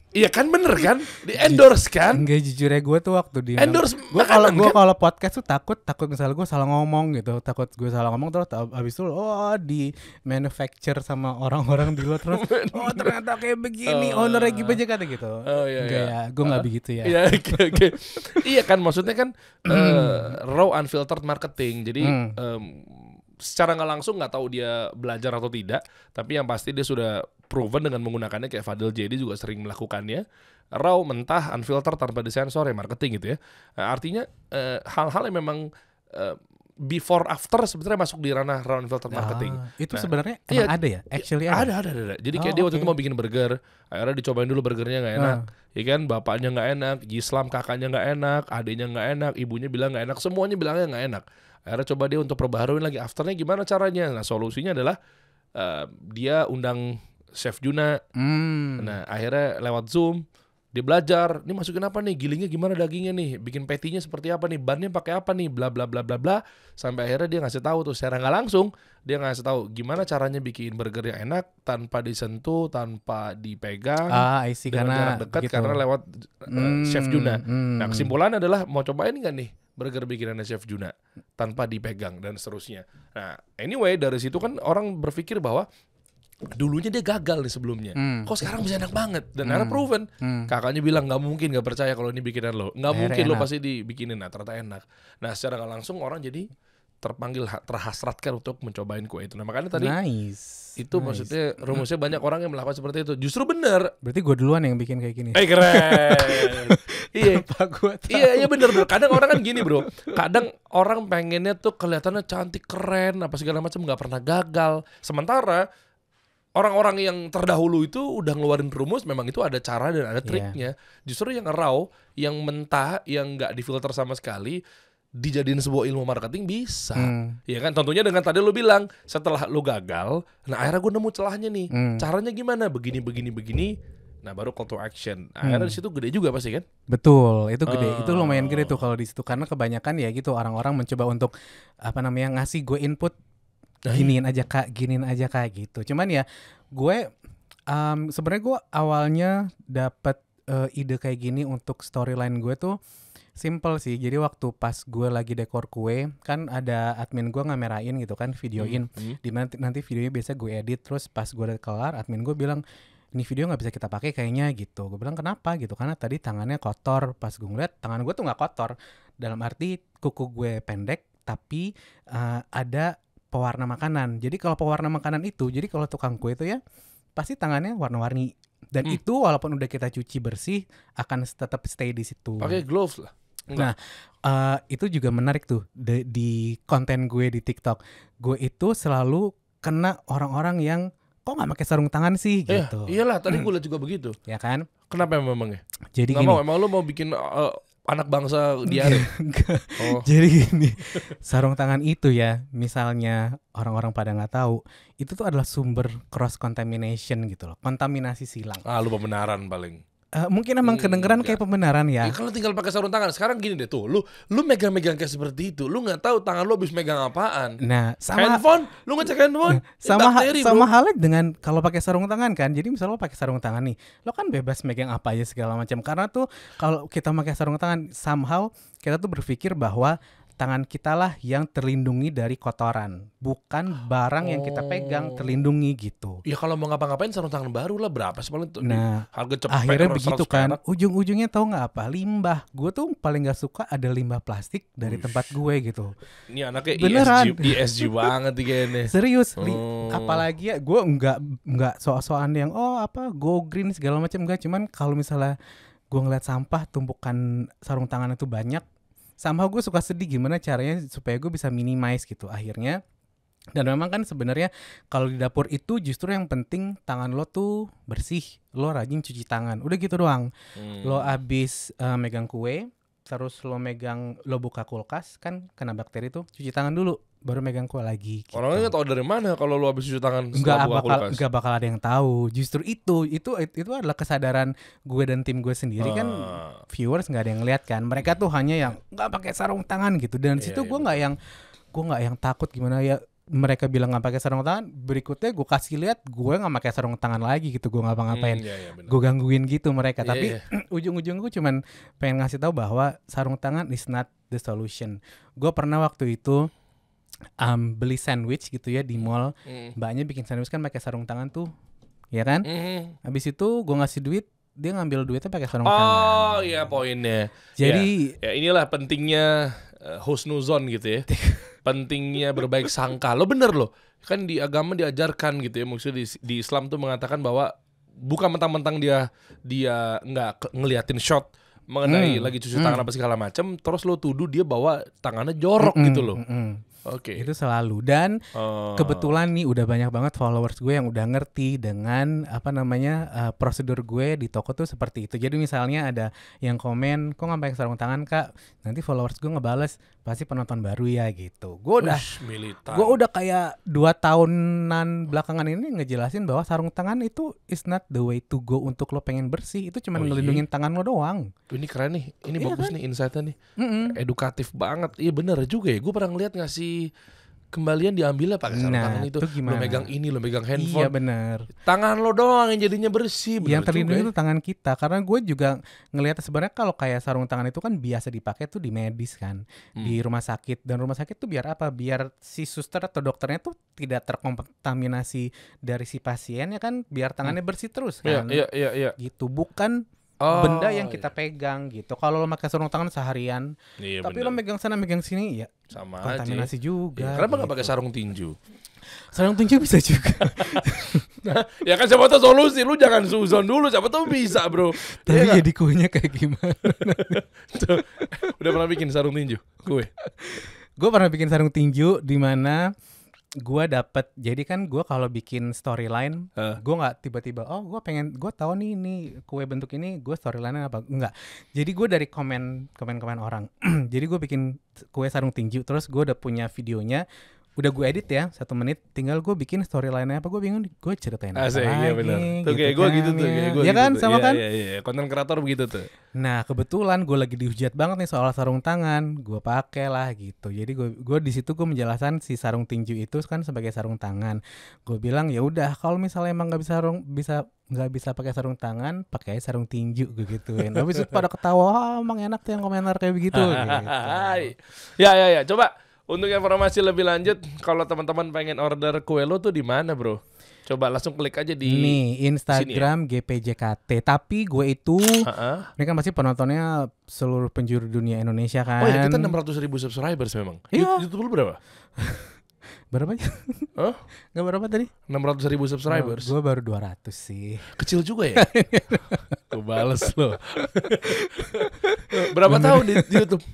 Speaker 1: Iya kan bener kan? Di endorse kan? Enggak jujur ya gue tuh waktu di endorse gue kalau gue kan?
Speaker 2: kalau podcast tuh takut takut misalnya gue salah ngomong gitu, takut gue salah ngomong terus abis itu oh di manufacture sama orang-orang di luar terus <laughs> oh ternyata kayak begini oh, lagi gimana kata gitu. Oh iya Enggak iya. ya, gue nggak begitu ya. Iya okay, okay. iya kan maksudnya kan uh,
Speaker 1: <clears throat> raw unfiltered marketing. Jadi hmm. um, secara nggak langsung nggak tahu dia belajar atau tidak, tapi yang pasti dia sudah proven dengan menggunakannya kayak Fadil Jadi juga sering melakukannya. Raw, mentah, unfilter tanpa disensor ya marketing gitu ya. Nah, artinya eh, hal-hal uh, yang memang uh, before after sebenarnya masuk di ranah round filter marketing. Ah, itu nah, sebenarnya iya, ada ya, actually ada. Iya, ada ada ada. ada. Jadi kayak oh, dia waktu itu mau bikin burger, akhirnya dicobain dulu burgernya nggak enak, Nah. ya kan bapaknya nggak enak, Islam kakaknya nggak enak, adiknya nggak enak, ibunya bilang nggak enak, semuanya bilangnya nggak enak. Akhirnya coba dia untuk perbaharuin lagi afternya gimana caranya. Nah solusinya adalah uh, dia undang Chef Juna. Hmm. Nah akhirnya lewat Zoom dia belajar, ini masukin apa nih, gilingnya gimana dagingnya nih, bikin petinya seperti apa nih, bannya pakai apa nih, bla bla bla bla bla, sampai akhirnya dia ngasih tahu tuh secara nggak langsung dia ngasih tahu gimana caranya bikin burger yang enak tanpa disentuh, tanpa dipegang, ah, dengan karena jarak dekat gitu. karena lewat uh, hmm, chef Juna. Nah, hmm. Nah kesimpulannya adalah mau cobain nggak nih burger bikinannya Chef Juna tanpa dipegang dan seterusnya. Nah, anyway dari situ kan orang berpikir bahwa dulunya dia gagal nih sebelumnya. Hmm. Kok sekarang bisa enak banget dan hmm. akhirnya proven. Hmm. Kakaknya bilang nggak mungkin nggak percaya kalau ini bikinan lo. Nggak mungkin enak. lo pasti dibikinin. Nah ternyata enak. Nah secara langsung orang jadi terpanggil terhasratkan untuk mencobain kue itu. Nah makanya tadi nice. itu nice. maksudnya hmm. rumusnya banyak orang yang melakukan seperti itu. Justru benar. Berarti gue duluan yang bikin kayak gini. Eh keren. <laughs> iya. Iya iya bener bro. Kadang orang kan gini bro. Kadang orang pengennya tuh kelihatannya cantik keren apa segala macam nggak pernah gagal. Sementara orang-orang yang terdahulu itu udah ngeluarin rumus memang itu ada cara dan ada iya. triknya. Yeah. Justru yang raw, yang mentah, yang nggak difilter sama sekali dijadiin sebuah ilmu marketing bisa hmm. ya kan tentunya dengan tadi lo bilang setelah lo gagal nah akhirnya gue nemu celahnya nih hmm. caranya gimana begini begini begini nah baru call to action nah, hmm. akhirnya hmm. di situ gede juga pasti kan betul itu gede Uh. itu lumayan gede
Speaker 2: tuh kalau di situ karena kebanyakan ya gitu orang-orang mencoba untuk apa namanya ngasih gue input nah, giniin iya. aja kak giniin aja kak gitu cuman ya gue um, sebenarnya gue awalnya dapat uh, eh, ide kayak gini untuk storyline gue tuh Simple sih. Jadi waktu pas gue lagi dekor kue, kan ada admin gue ngamerain gitu kan, videoin. Mm Hmm. hmm. Dimana nanti videonya biasa gue edit. Terus pas gue udah kelar, admin gue bilang, ini video nggak bisa kita pakai kayaknya gitu. Gue bilang kenapa gitu? Karena tadi tangannya kotor. Pas gue ngeliat tangan gue tuh nggak kotor. Dalam arti kuku gue pendek, tapi uh, ada pewarna makanan. Jadi kalau pewarna makanan itu, jadi kalau tukang kue itu ya pasti tangannya warna-warni dan hmm. itu walaupun udah kita cuci bersih akan tetap stay di situ. Pakai gloves lah. Nah, uh, itu juga menarik tuh di, di konten gue di TikTok. Gue itu selalu kena orang-orang yang kok nggak pakai sarung tangan sih eh, gitu. iyalah, tadi mm.
Speaker 1: gue liat juga begitu. Ya kan? Kenapa emang emangnya Jadi gak gini. mau, emang lo mau bikin uh, anak bangsa diare. <laughs> oh. Jadi gini, sarung
Speaker 2: tangan itu ya, misalnya orang-orang pada nggak tahu, itu tuh adalah sumber cross contamination gitu loh,
Speaker 1: kontaminasi silang. Ah, lu pembenaran paling.
Speaker 2: Eh, mungkin emang hmm, kedengeran iya. kayak pembenaran ya. ya.
Speaker 1: Kalau tinggal pakai sarung tangan. Sekarang gini deh tuh, lu lu megang-megang kayak seperti itu, lu nggak tahu tangan lu habis megang apaan.
Speaker 2: Nah, sama handphone, lu ngecek handphone. Nah, sama bakteri, sama bro. halnya dengan kalau pakai sarung tangan kan. Jadi misalnya lo pakai sarung tangan nih, lo kan bebas megang apa aja segala macam. Karena tuh kalau kita pakai sarung tangan somehow kita tuh berpikir bahwa tangan kita lah yang terlindungi dari kotoran, bukan barang oh. yang kita pegang oh. terlindungi gitu. Ya kalau mau ngapa-ngapain sarung tangan baru
Speaker 1: lah berapa sih paling Nah, harga cepet akhirnya begitu kan.
Speaker 2: Ujung-ujungnya tau nggak apa? Limbah. Gue tuh paling gak suka ada limbah plastik dari Uish. tempat gue gitu. Ini anaknya Beneran. ESG, ESG <laughs> banget kayaknya. Serius, hmm. apalagi ya gue nggak nggak soal sokan yang oh apa go green segala macam enggak, cuman kalau misalnya gue ngeliat sampah tumpukan sarung tangan itu banyak sama gue suka sedih gimana caranya supaya gue bisa minimize gitu akhirnya dan memang kan sebenarnya kalau di dapur itu justru yang penting tangan lo tuh bersih, lo rajin cuci tangan. Udah gitu doang. Hmm. Lo abis uh, eh, megang kue, terus lo megang lo buka kulkas kan kena bakteri tuh, cuci tangan dulu baru megang kue lagi.
Speaker 1: Gitu. nggak tahu oh, dari mana kalau lu habis cuci tangan nggak bakal
Speaker 2: bakal ada yang tahu. Justru itu itu itu adalah kesadaran gue dan tim gue sendiri uh. kan ah. viewers nggak ada yang lihat kan. Mereka tuh hanya yang nggak pakai sarung tangan gitu. Dan yeah, situ iya, gue nggak yang gue nggak yang takut gimana ya mereka bilang nggak pakai sarung tangan berikutnya gue kasih lihat gue nggak pakai sarung tangan lagi gitu gue ngapa-ngapain hmm, yeah, yeah, gue gangguin gitu mereka yeah, tapi yeah. Iya. <clears throat> ujung-ujung gue cuman pengen ngasih tahu bahwa sarung tangan is not the solution gue pernah waktu itu um, beli sandwich gitu ya di hmm. mall mm. mbaknya bikin sandwich kan pakai sarung tangan tuh ya kan mm. habis itu gue ngasih duit dia ngambil duitnya pakai sarung oh, tangan oh
Speaker 1: iya poinnya jadi ya, ya inilah pentingnya uh, husnuzon gitu ya <laughs> pentingnya berbaik sangka lo bener lo kan di agama diajarkan gitu ya maksudnya di, di Islam tuh mengatakan bahwa bukan mentang-mentang dia dia nggak ngeliatin shot mengenai hmm. lagi cuci tangan hmm. apa segala macam terus lo tuduh dia bawa tangannya jorok hmm. gitu loh hmm. Oke. Okay. Itu selalu dan uh. kebetulan
Speaker 2: nih udah banyak banget followers gue yang udah ngerti dengan apa namanya uh, prosedur gue di toko tuh seperti itu. Jadi misalnya ada yang komen, "Kok nggak pakai sarung tangan, Kak?" Nanti followers gue ngebales, "Pasti penonton baru ya." gitu. Gue udah Gue udah kayak dua tahunan belakangan ini ngejelasin bahwa sarung tangan itu is
Speaker 1: not the way to go untuk lo pengen bersih. Itu cuma oh, iya. ngelindungin tangan lo doang. Ini keren nih. Ini iya bagus kan? nih insightnya nih. Mm -mm. Edukatif banget. Iya bener juga ya. Gue pernah ngeliat ngasih kembalian diambil apa sarung nah, tangan itu. itu Lo megang ini, lo megang iya, handphone. Iya benar. Tangan lo doang yang
Speaker 2: jadinya bersih. Bener yang terlindungi ya. itu tangan kita karena gue juga ngelihat sebenarnya kalau kayak sarung tangan itu kan biasa dipakai tuh di medis kan, hmm. di rumah sakit dan rumah sakit tuh biar apa? Biar si suster atau dokternya tuh tidak terkontaminasi dari si pasien ya kan, biar tangannya hmm. bersih terus iya, kan. Iya iya iya. iya. Gitu bukan Oh, benda yang iya. kita pegang gitu. Kalau lo pakai sarung tangan seharian, iya, tapi bener. lo megang sana megang sini ya sama kontaminasi aja. juga. Ya, kenapa nggak gitu. pakai
Speaker 1: sarung tinju? Sarung tinju bisa juga. nah, <laughs> ya kan siapa tahu solusi lu jangan suzon dulu siapa tahu bisa, Bro. tapi iya ya, jadi kuenya kayak gimana?
Speaker 2: <laughs> udah pernah bikin sarung tinju? Kue. Gue pernah bikin sarung tinju di mana gue dapet jadi kan gue kalau bikin storyline uh. gue nggak tiba-tiba oh gue pengen gue tahu nih ini kue bentuk ini gue storylinenya apa enggak jadi gue dari komen komen komen orang <clears throat> jadi gue bikin kue sarung tinju terus gue udah punya videonya udah gue edit ya satu menit tinggal gue bikin story lainnya apa gue bingung gue ceritain Asik, apa iya bener. tuh gitu kayak gue kan. gitu tuh kayak gue ya gitu kan sama iya, kan ya,
Speaker 1: ya. konten kreator begitu tuh
Speaker 2: nah kebetulan gue lagi dihujat banget nih soal sarung tangan gue pakai lah gitu jadi gue gue di situ gue menjelaskan si sarung tinju itu kan sebagai sarung tangan gue bilang ya udah kalau misalnya emang nggak bisa sarung bisa nggak bisa pakai sarung tangan pakai sarung tinju gitu gituin tapi pada ketawa oh, emang enak tuh yang komentar kayak begitu <laughs> gitu.
Speaker 1: ya ya ya coba untuk informasi lebih lanjut, kalau teman-teman pengen order kue lo tuh di mana, Bro? Coba langsung klik aja di nih Instagram
Speaker 2: sini ya? GPJKT. Tapi gue itu uh-uh. ini kan pasti penontonnya seluruh penjuru dunia Indonesia kan. Oh ya kita
Speaker 1: 600 ribu subscribers memang. Iya. YouTube lo berapa? <laughs> berapa ya? Huh? Gak berapa tadi? 600 ribu subscribers. Oh, gue baru 200 sih. Kecil juga ya? <laughs> gue bales loh. <laughs> berapa Bener. tahun di, di YouTube?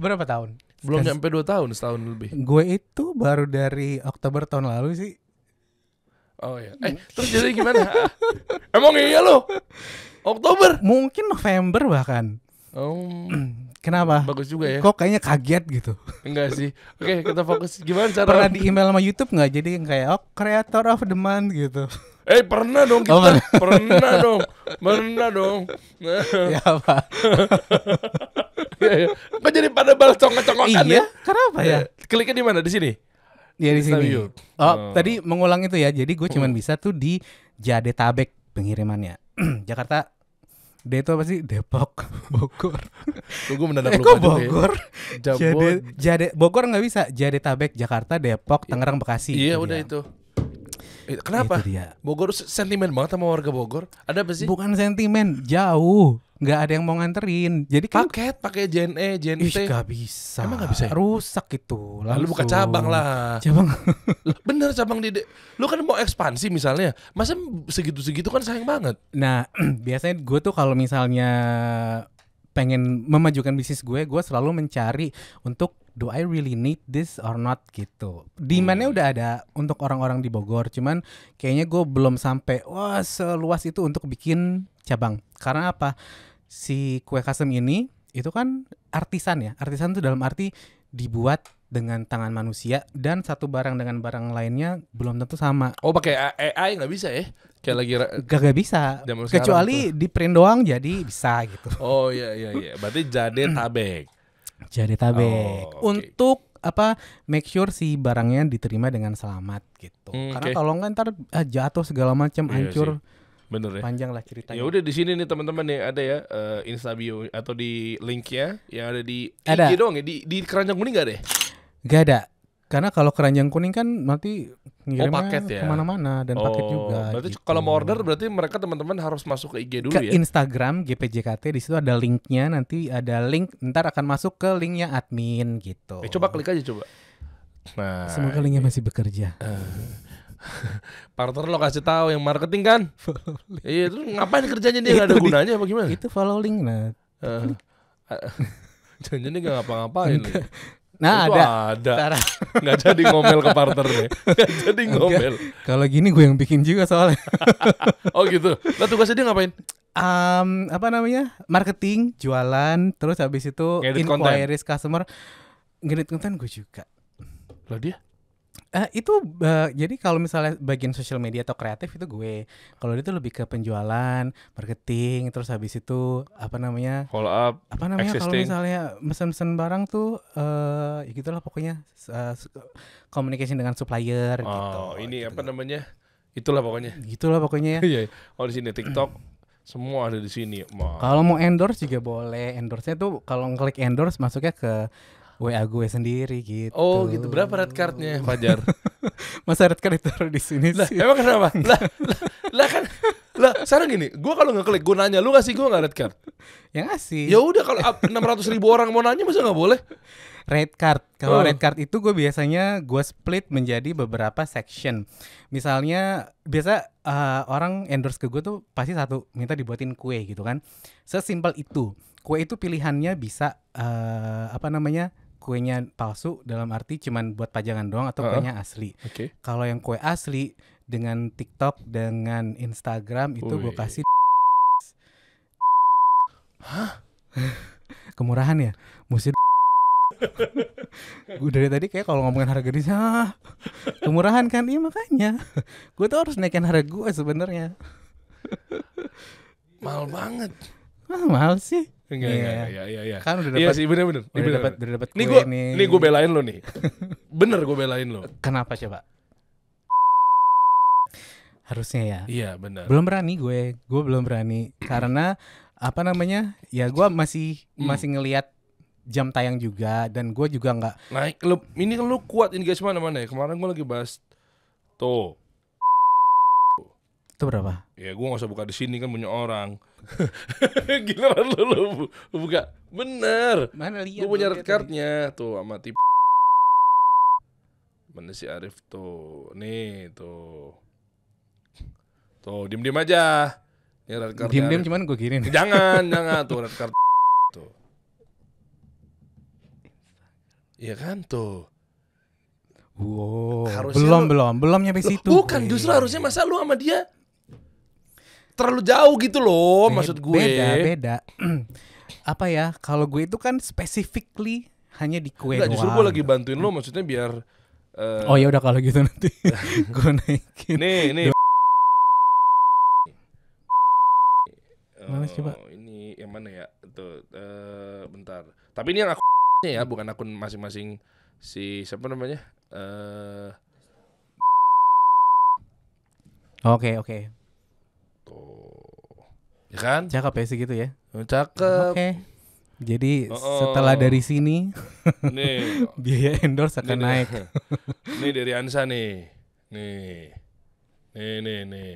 Speaker 1: Berapa tahun? Belum kan- nyampe 2 tahun, setahun lebih.
Speaker 2: Gue itu baru dari Oktober tahun lalu sih.
Speaker 1: Oh iya. Eh, terus jadi gimana? <laughs>
Speaker 2: Emang iya lo? Oktober? Mungkin November bahkan. Oh. <clears throat> Kenapa? Bagus juga ya. Kok kayaknya kaget gitu.
Speaker 1: Enggak sih. Oke, kita fokus gimana cara Pernah di email
Speaker 2: sama YouTube nggak? Jadi kayak oh creator of the month gitu. Eh pernah dong kita, oh, pernah. <laughs> pernah dong, pernah dong. ya apa? <laughs>
Speaker 1: ya, iya. Kok jadi pada balas congkak-congkakan iya? ya? Kenapa ya? Eh, kliknya di mana? Di sini?
Speaker 2: Ya di sini. Oh, oh, tadi mengulang itu ya. Jadi gue cuman oh. bisa tuh di Jadetabek pengirimannya. <clears throat> Jakarta D itu apa sih? Depok, <laughs> Bogor. Tuh gue mendadak eh, lupa. Kok ya? Bogor? Ya. Jade, Jade, Bogor nggak bisa. Jadetabek, Jakarta, Depok,
Speaker 1: Tangerang, Bekasi. Iya, udah ya. itu. Eh, kenapa? Itu dia. Bogor sentimen banget sama warga Bogor.
Speaker 2: Ada apa sih? Bukan sentimen, jauh. Gak ada yang mau nganterin. Jadi kan paket
Speaker 1: pakai JNE, JNT. Ih, gak bisa. Emang gak
Speaker 2: bisa. Ya? Rusak itu. Lalu buka cabang lah.
Speaker 1: Cabang. <laughs> Bener cabang di Lu kan mau ekspansi misalnya. Masa segitu-segitu kan
Speaker 2: sayang banget. Nah, <clears throat> biasanya gue tuh kalau misalnya pengen memajukan bisnis gue, gue selalu mencari untuk do I really need this or not gitu. Demandnya hmm. udah ada untuk orang-orang di Bogor, cuman kayaknya gue belum sampai wah seluas itu untuk bikin cabang. Karena apa? Si kue custom ini itu kan artisan ya. Artisan itu dalam arti dibuat dengan tangan manusia dan satu barang dengan barang lainnya belum tentu sama.
Speaker 1: Oh pakai AI nggak bisa ya? Kayak lagi gak, gak
Speaker 2: bisa. Kecuali
Speaker 1: di print doang jadi bisa gitu. Oh iya iya iya. Berarti jadi tabek.
Speaker 2: Jadetabek oh, okay. untuk apa make sure si barangnya diterima dengan selamat gitu. Hmm, Karena okay. kalau nggak ntar ah, jatuh segala macam iya hancur. Sih. Bener ya. Panjang lah ceritanya.
Speaker 1: Ya udah di sini nih teman-teman nih ada ya uh, eh, Instabio atau di linknya yang ada di ada. IG doang ya di di keranjang kuning gak deh?
Speaker 2: Gak ada. Ya? Karena kalau keranjang kuning kan nanti ngirimnya oh, paket ya? kemana-mana dan oh, paket juga. Berarti
Speaker 1: gitu. kalau mau order berarti mereka teman-teman harus masuk ke IG dulu ke ya? Ke Instagram
Speaker 2: GPJKT di situ ada linknya nanti ada link ntar akan masuk ke linknya admin gitu.
Speaker 1: Eh, coba klik aja coba. Nah, semoga linknya masih bekerja. Uh. <laughs> Partner lo kasih tahu yang marketing kan? <laughs> Iya, terus ngapain kerjanya dia nggak ada gunanya apa gimana? Itu follow link nah. Eh. Uh, <laughs> Jangan-jangan nggak ngapa-ngapain.
Speaker 2: Nah, itu ada. ada. <laughs> Nggak jadi ngomel ke partner deh. <laughs> Nggak jadi ngomel. Kalau gini gue yang bikin juga soalnya. <laughs> oh gitu. Lah tugasnya dia ngapain? Um, apa namanya? Marketing, jualan, terus habis itu Ngedit inquiries content. customer. Ngedit konten gue juga. Lah dia? Uh, itu uh, jadi kalau misalnya bagian sosial media atau kreatif itu gue. Kalau itu lebih ke penjualan, marketing, terus habis itu apa namanya?
Speaker 1: Follow up. Apa namanya kalau
Speaker 2: misalnya mesen-mesen barang tuh uh, ya gitulah pokoknya uh, dengan
Speaker 1: supplier oh, gitu. Oh, ini gitu. apa namanya? Itulah pokoknya. Gitulah pokoknya ya. <laughs> Iya. oh di sini TikTok semua ada di sini. Kalau
Speaker 2: mau endorse juga boleh. Endorse-nya tuh kalau klik endorse masuknya ke WA gue sendiri gitu. Oh gitu. Berapa red cardnya Fajar?
Speaker 1: <laughs> Masa red card itu di sini lah, sih? Emang kenapa? lah, lah, lah kan lah sekarang gini, gue kalau nggak gue nanya, lu ngasih gue nggak red card? Ya ngasih. Ya udah kalau enam ratus ribu orang mau nanya masa nggak boleh? Red card. Kalau oh. red card itu gue biasanya gue split
Speaker 2: menjadi beberapa section. Misalnya biasa uh, orang endorse ke gue tuh pasti satu minta dibuatin kue gitu kan. Sesimpel itu. Kue itu pilihannya bisa uh, apa namanya? kuenya palsu dalam arti cuman buat pajangan doang atau uh kuenya asli. Okay. Kalau yang kue asli dengan TikTok dengan Instagram itu gue kasih Hah? <laughs> Kemurahan ya? Mesti gue <laughs> dari tadi kayak kalau ngomongin harga di sana ah, kemurahan kan iya makanya gue tuh harus naikin harga gue sebenarnya
Speaker 1: mahal banget ah mahal sih Enggak, iya. enggak, enggak, iya, iya, iya. Kan udah iya dapat. Iya sih, bener, bener. Udah dapat, udah dapat nih gue, nih. Nih gue belain lo nih. <laughs> bener gue belain lo. Kenapa coba?
Speaker 2: Harusnya ya. Iya, benar. Belum berani gue. Gue belum berani karena apa namanya? Ya gue masih hmm. masih ngelihat jam tayang juga dan gue juga nggak
Speaker 1: naik lu ini lu kuat ini guys mana mana ya kemarin gue lagi bahas tuh itu berapa ya gue nggak usah buka di sini kan punya orang <laughs> Giliran lu, lu, lu buka. Bener. Mana lihat? Gue punya red tuh sama tipe. Mana si Arif tuh? Nih tuh. Tuh, diem-diem aja. Ini red card. diem cuman gue kirim. Jangan, jangan tuh red Tuh. Iya kan tuh. Wow, belum lu, belum belum nyampe situ. Bukan, justru harusnya iya. masa lu sama dia terlalu jauh gitu loh Be maksud gue. Beda, beda. <clears throat> Apa ya? Kalau gue itu kan specifically hanya di kue Enggak, justru gue lagi bantuin lo maksudnya biar uh, Oh ya udah kalau gitu nanti <laughs> gue naikin. Nih, nih. Oh, mana coba? Ini yang mana ya? Tuh, uh, bentar. Tapi ini yang aku <laughs> ya, bukan akun masing-masing si siapa namanya? Eh uh,
Speaker 2: Oke, okay, oke. Okay. Ya kan? Cakep ya segitu ya. Oh, cakep. Oke. Okay. Jadi oh, oh setelah oh. dari sini <laughs> nih <laughs> biaya endorse akan nih, naik.
Speaker 1: Ini <laughs> dari Ansa nih. Nih. Nih nih nih.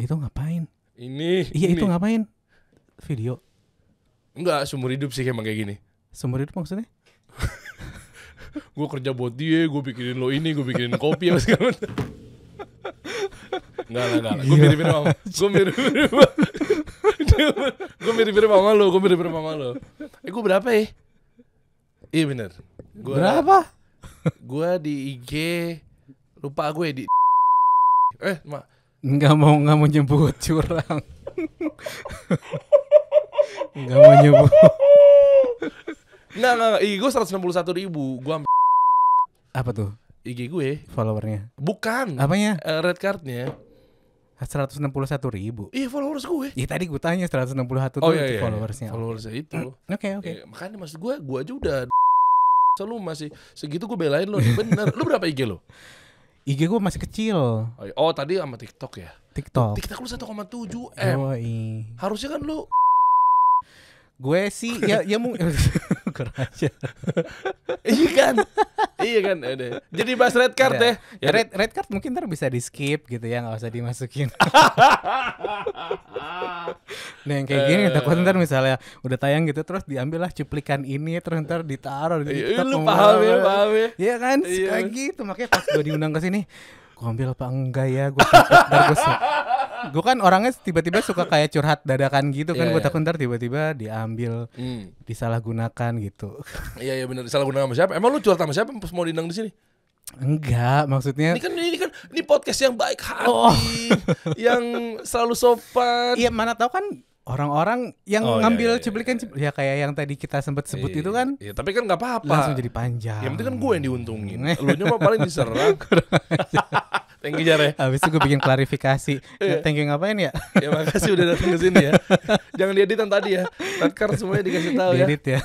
Speaker 2: Itu ngapain?
Speaker 1: Ini. Iya, ini. itu ngapain? Video. Enggak, seumur hidup sih emang kayak gini. Seumur hidup maksudnya? gue kerja buat dia, gue bikinin lo ini, gue bikinin kopi apa segala macam. Enggak lah, enggak lah. Gue mirip-mirip sama Gue mirip-mirip <laughs> Gue mirip-mirip sama lo Gue mirip-mirip sama lo Eh gue berapa ya? Iya bener gua, Berapa? Gue di IG Lupa gue ya, di Eh ma Enggak mau
Speaker 2: enggak mau nyebut curang Enggak mau nyebut
Speaker 1: Enggak, enggak, enggak. IG gue 161 ribu Gue Apa tuh? IG gue ya. followernya bukan apanya uh, red cardnya
Speaker 2: 161 ribu Iya followers gue Iya tadi gue tanya 161 oh, iya, iya, iya, followersnya Followersnya okay. itu
Speaker 1: hmm, Oke okay, oke okay. ya, Makanya maksud gue Gue aja udah so, lu masih segitu gue belain lo bener lu berapa IG lo
Speaker 2: IG gue masih kecil.
Speaker 1: Oh, iya. oh tadi sama TikTok ya? TikTok. TikTok lu 1,7 m. Oh, iya. Harusnya kan lu.
Speaker 2: Gue sih ya ya mungkin <laughs> syukur <laughs> aja. iya kan? iya kan? Udah. Jadi bahas red card ya. ya. Red red card mungkin ntar bisa di skip gitu ya, nggak usah dimasukin. <laughs>
Speaker 1: nah yang kayak gini eh. takut ntar
Speaker 2: misalnya udah tayang gitu terus diambil lah cuplikan ini terus ntar ditaruh di iya, lu paham ya, paham ya. Iya kan? Iya. Kayak gitu makanya pas gue diundang ke sini, gue ambil apa enggak ya? Gue gue gue kan orangnya tiba-tiba suka <laughs> kayak curhat dadakan gitu kan yeah, gue iya. takut ntar tiba-tiba diambil hmm. disalahgunakan gitu
Speaker 1: iya yeah, iya yeah, disalahgunakan sama siapa emang lu curhat sama siapa pas mau diundang di sini
Speaker 2: Enggak, maksudnya ini
Speaker 1: kan ini kan ini podcast yang baik hati, oh. <laughs>
Speaker 2: yang selalu sopan. Iya, mana tahu kan orang-orang yang oh, iya, ngambil iya, iya, cuplikan iya, iya. ya kayak yang tadi kita sempat sebut iya, itu kan. Iya, tapi kan nggak apa-apa. Langsung jadi panjang. Yang penting kan gue yang diuntungin. <laughs> Lu nyoba paling diserang. Thank you Jar ya. Habis itu gue bikin klarifikasi. Iya. thank you ngapain ya? <laughs> ya makasih udah datang ke sini ya.
Speaker 1: Jangan diedit tadi ya. Nakar semuanya dikasih tahu ya. Diedit ya.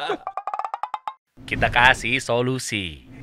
Speaker 1: <laughs> Kita kasih solusi.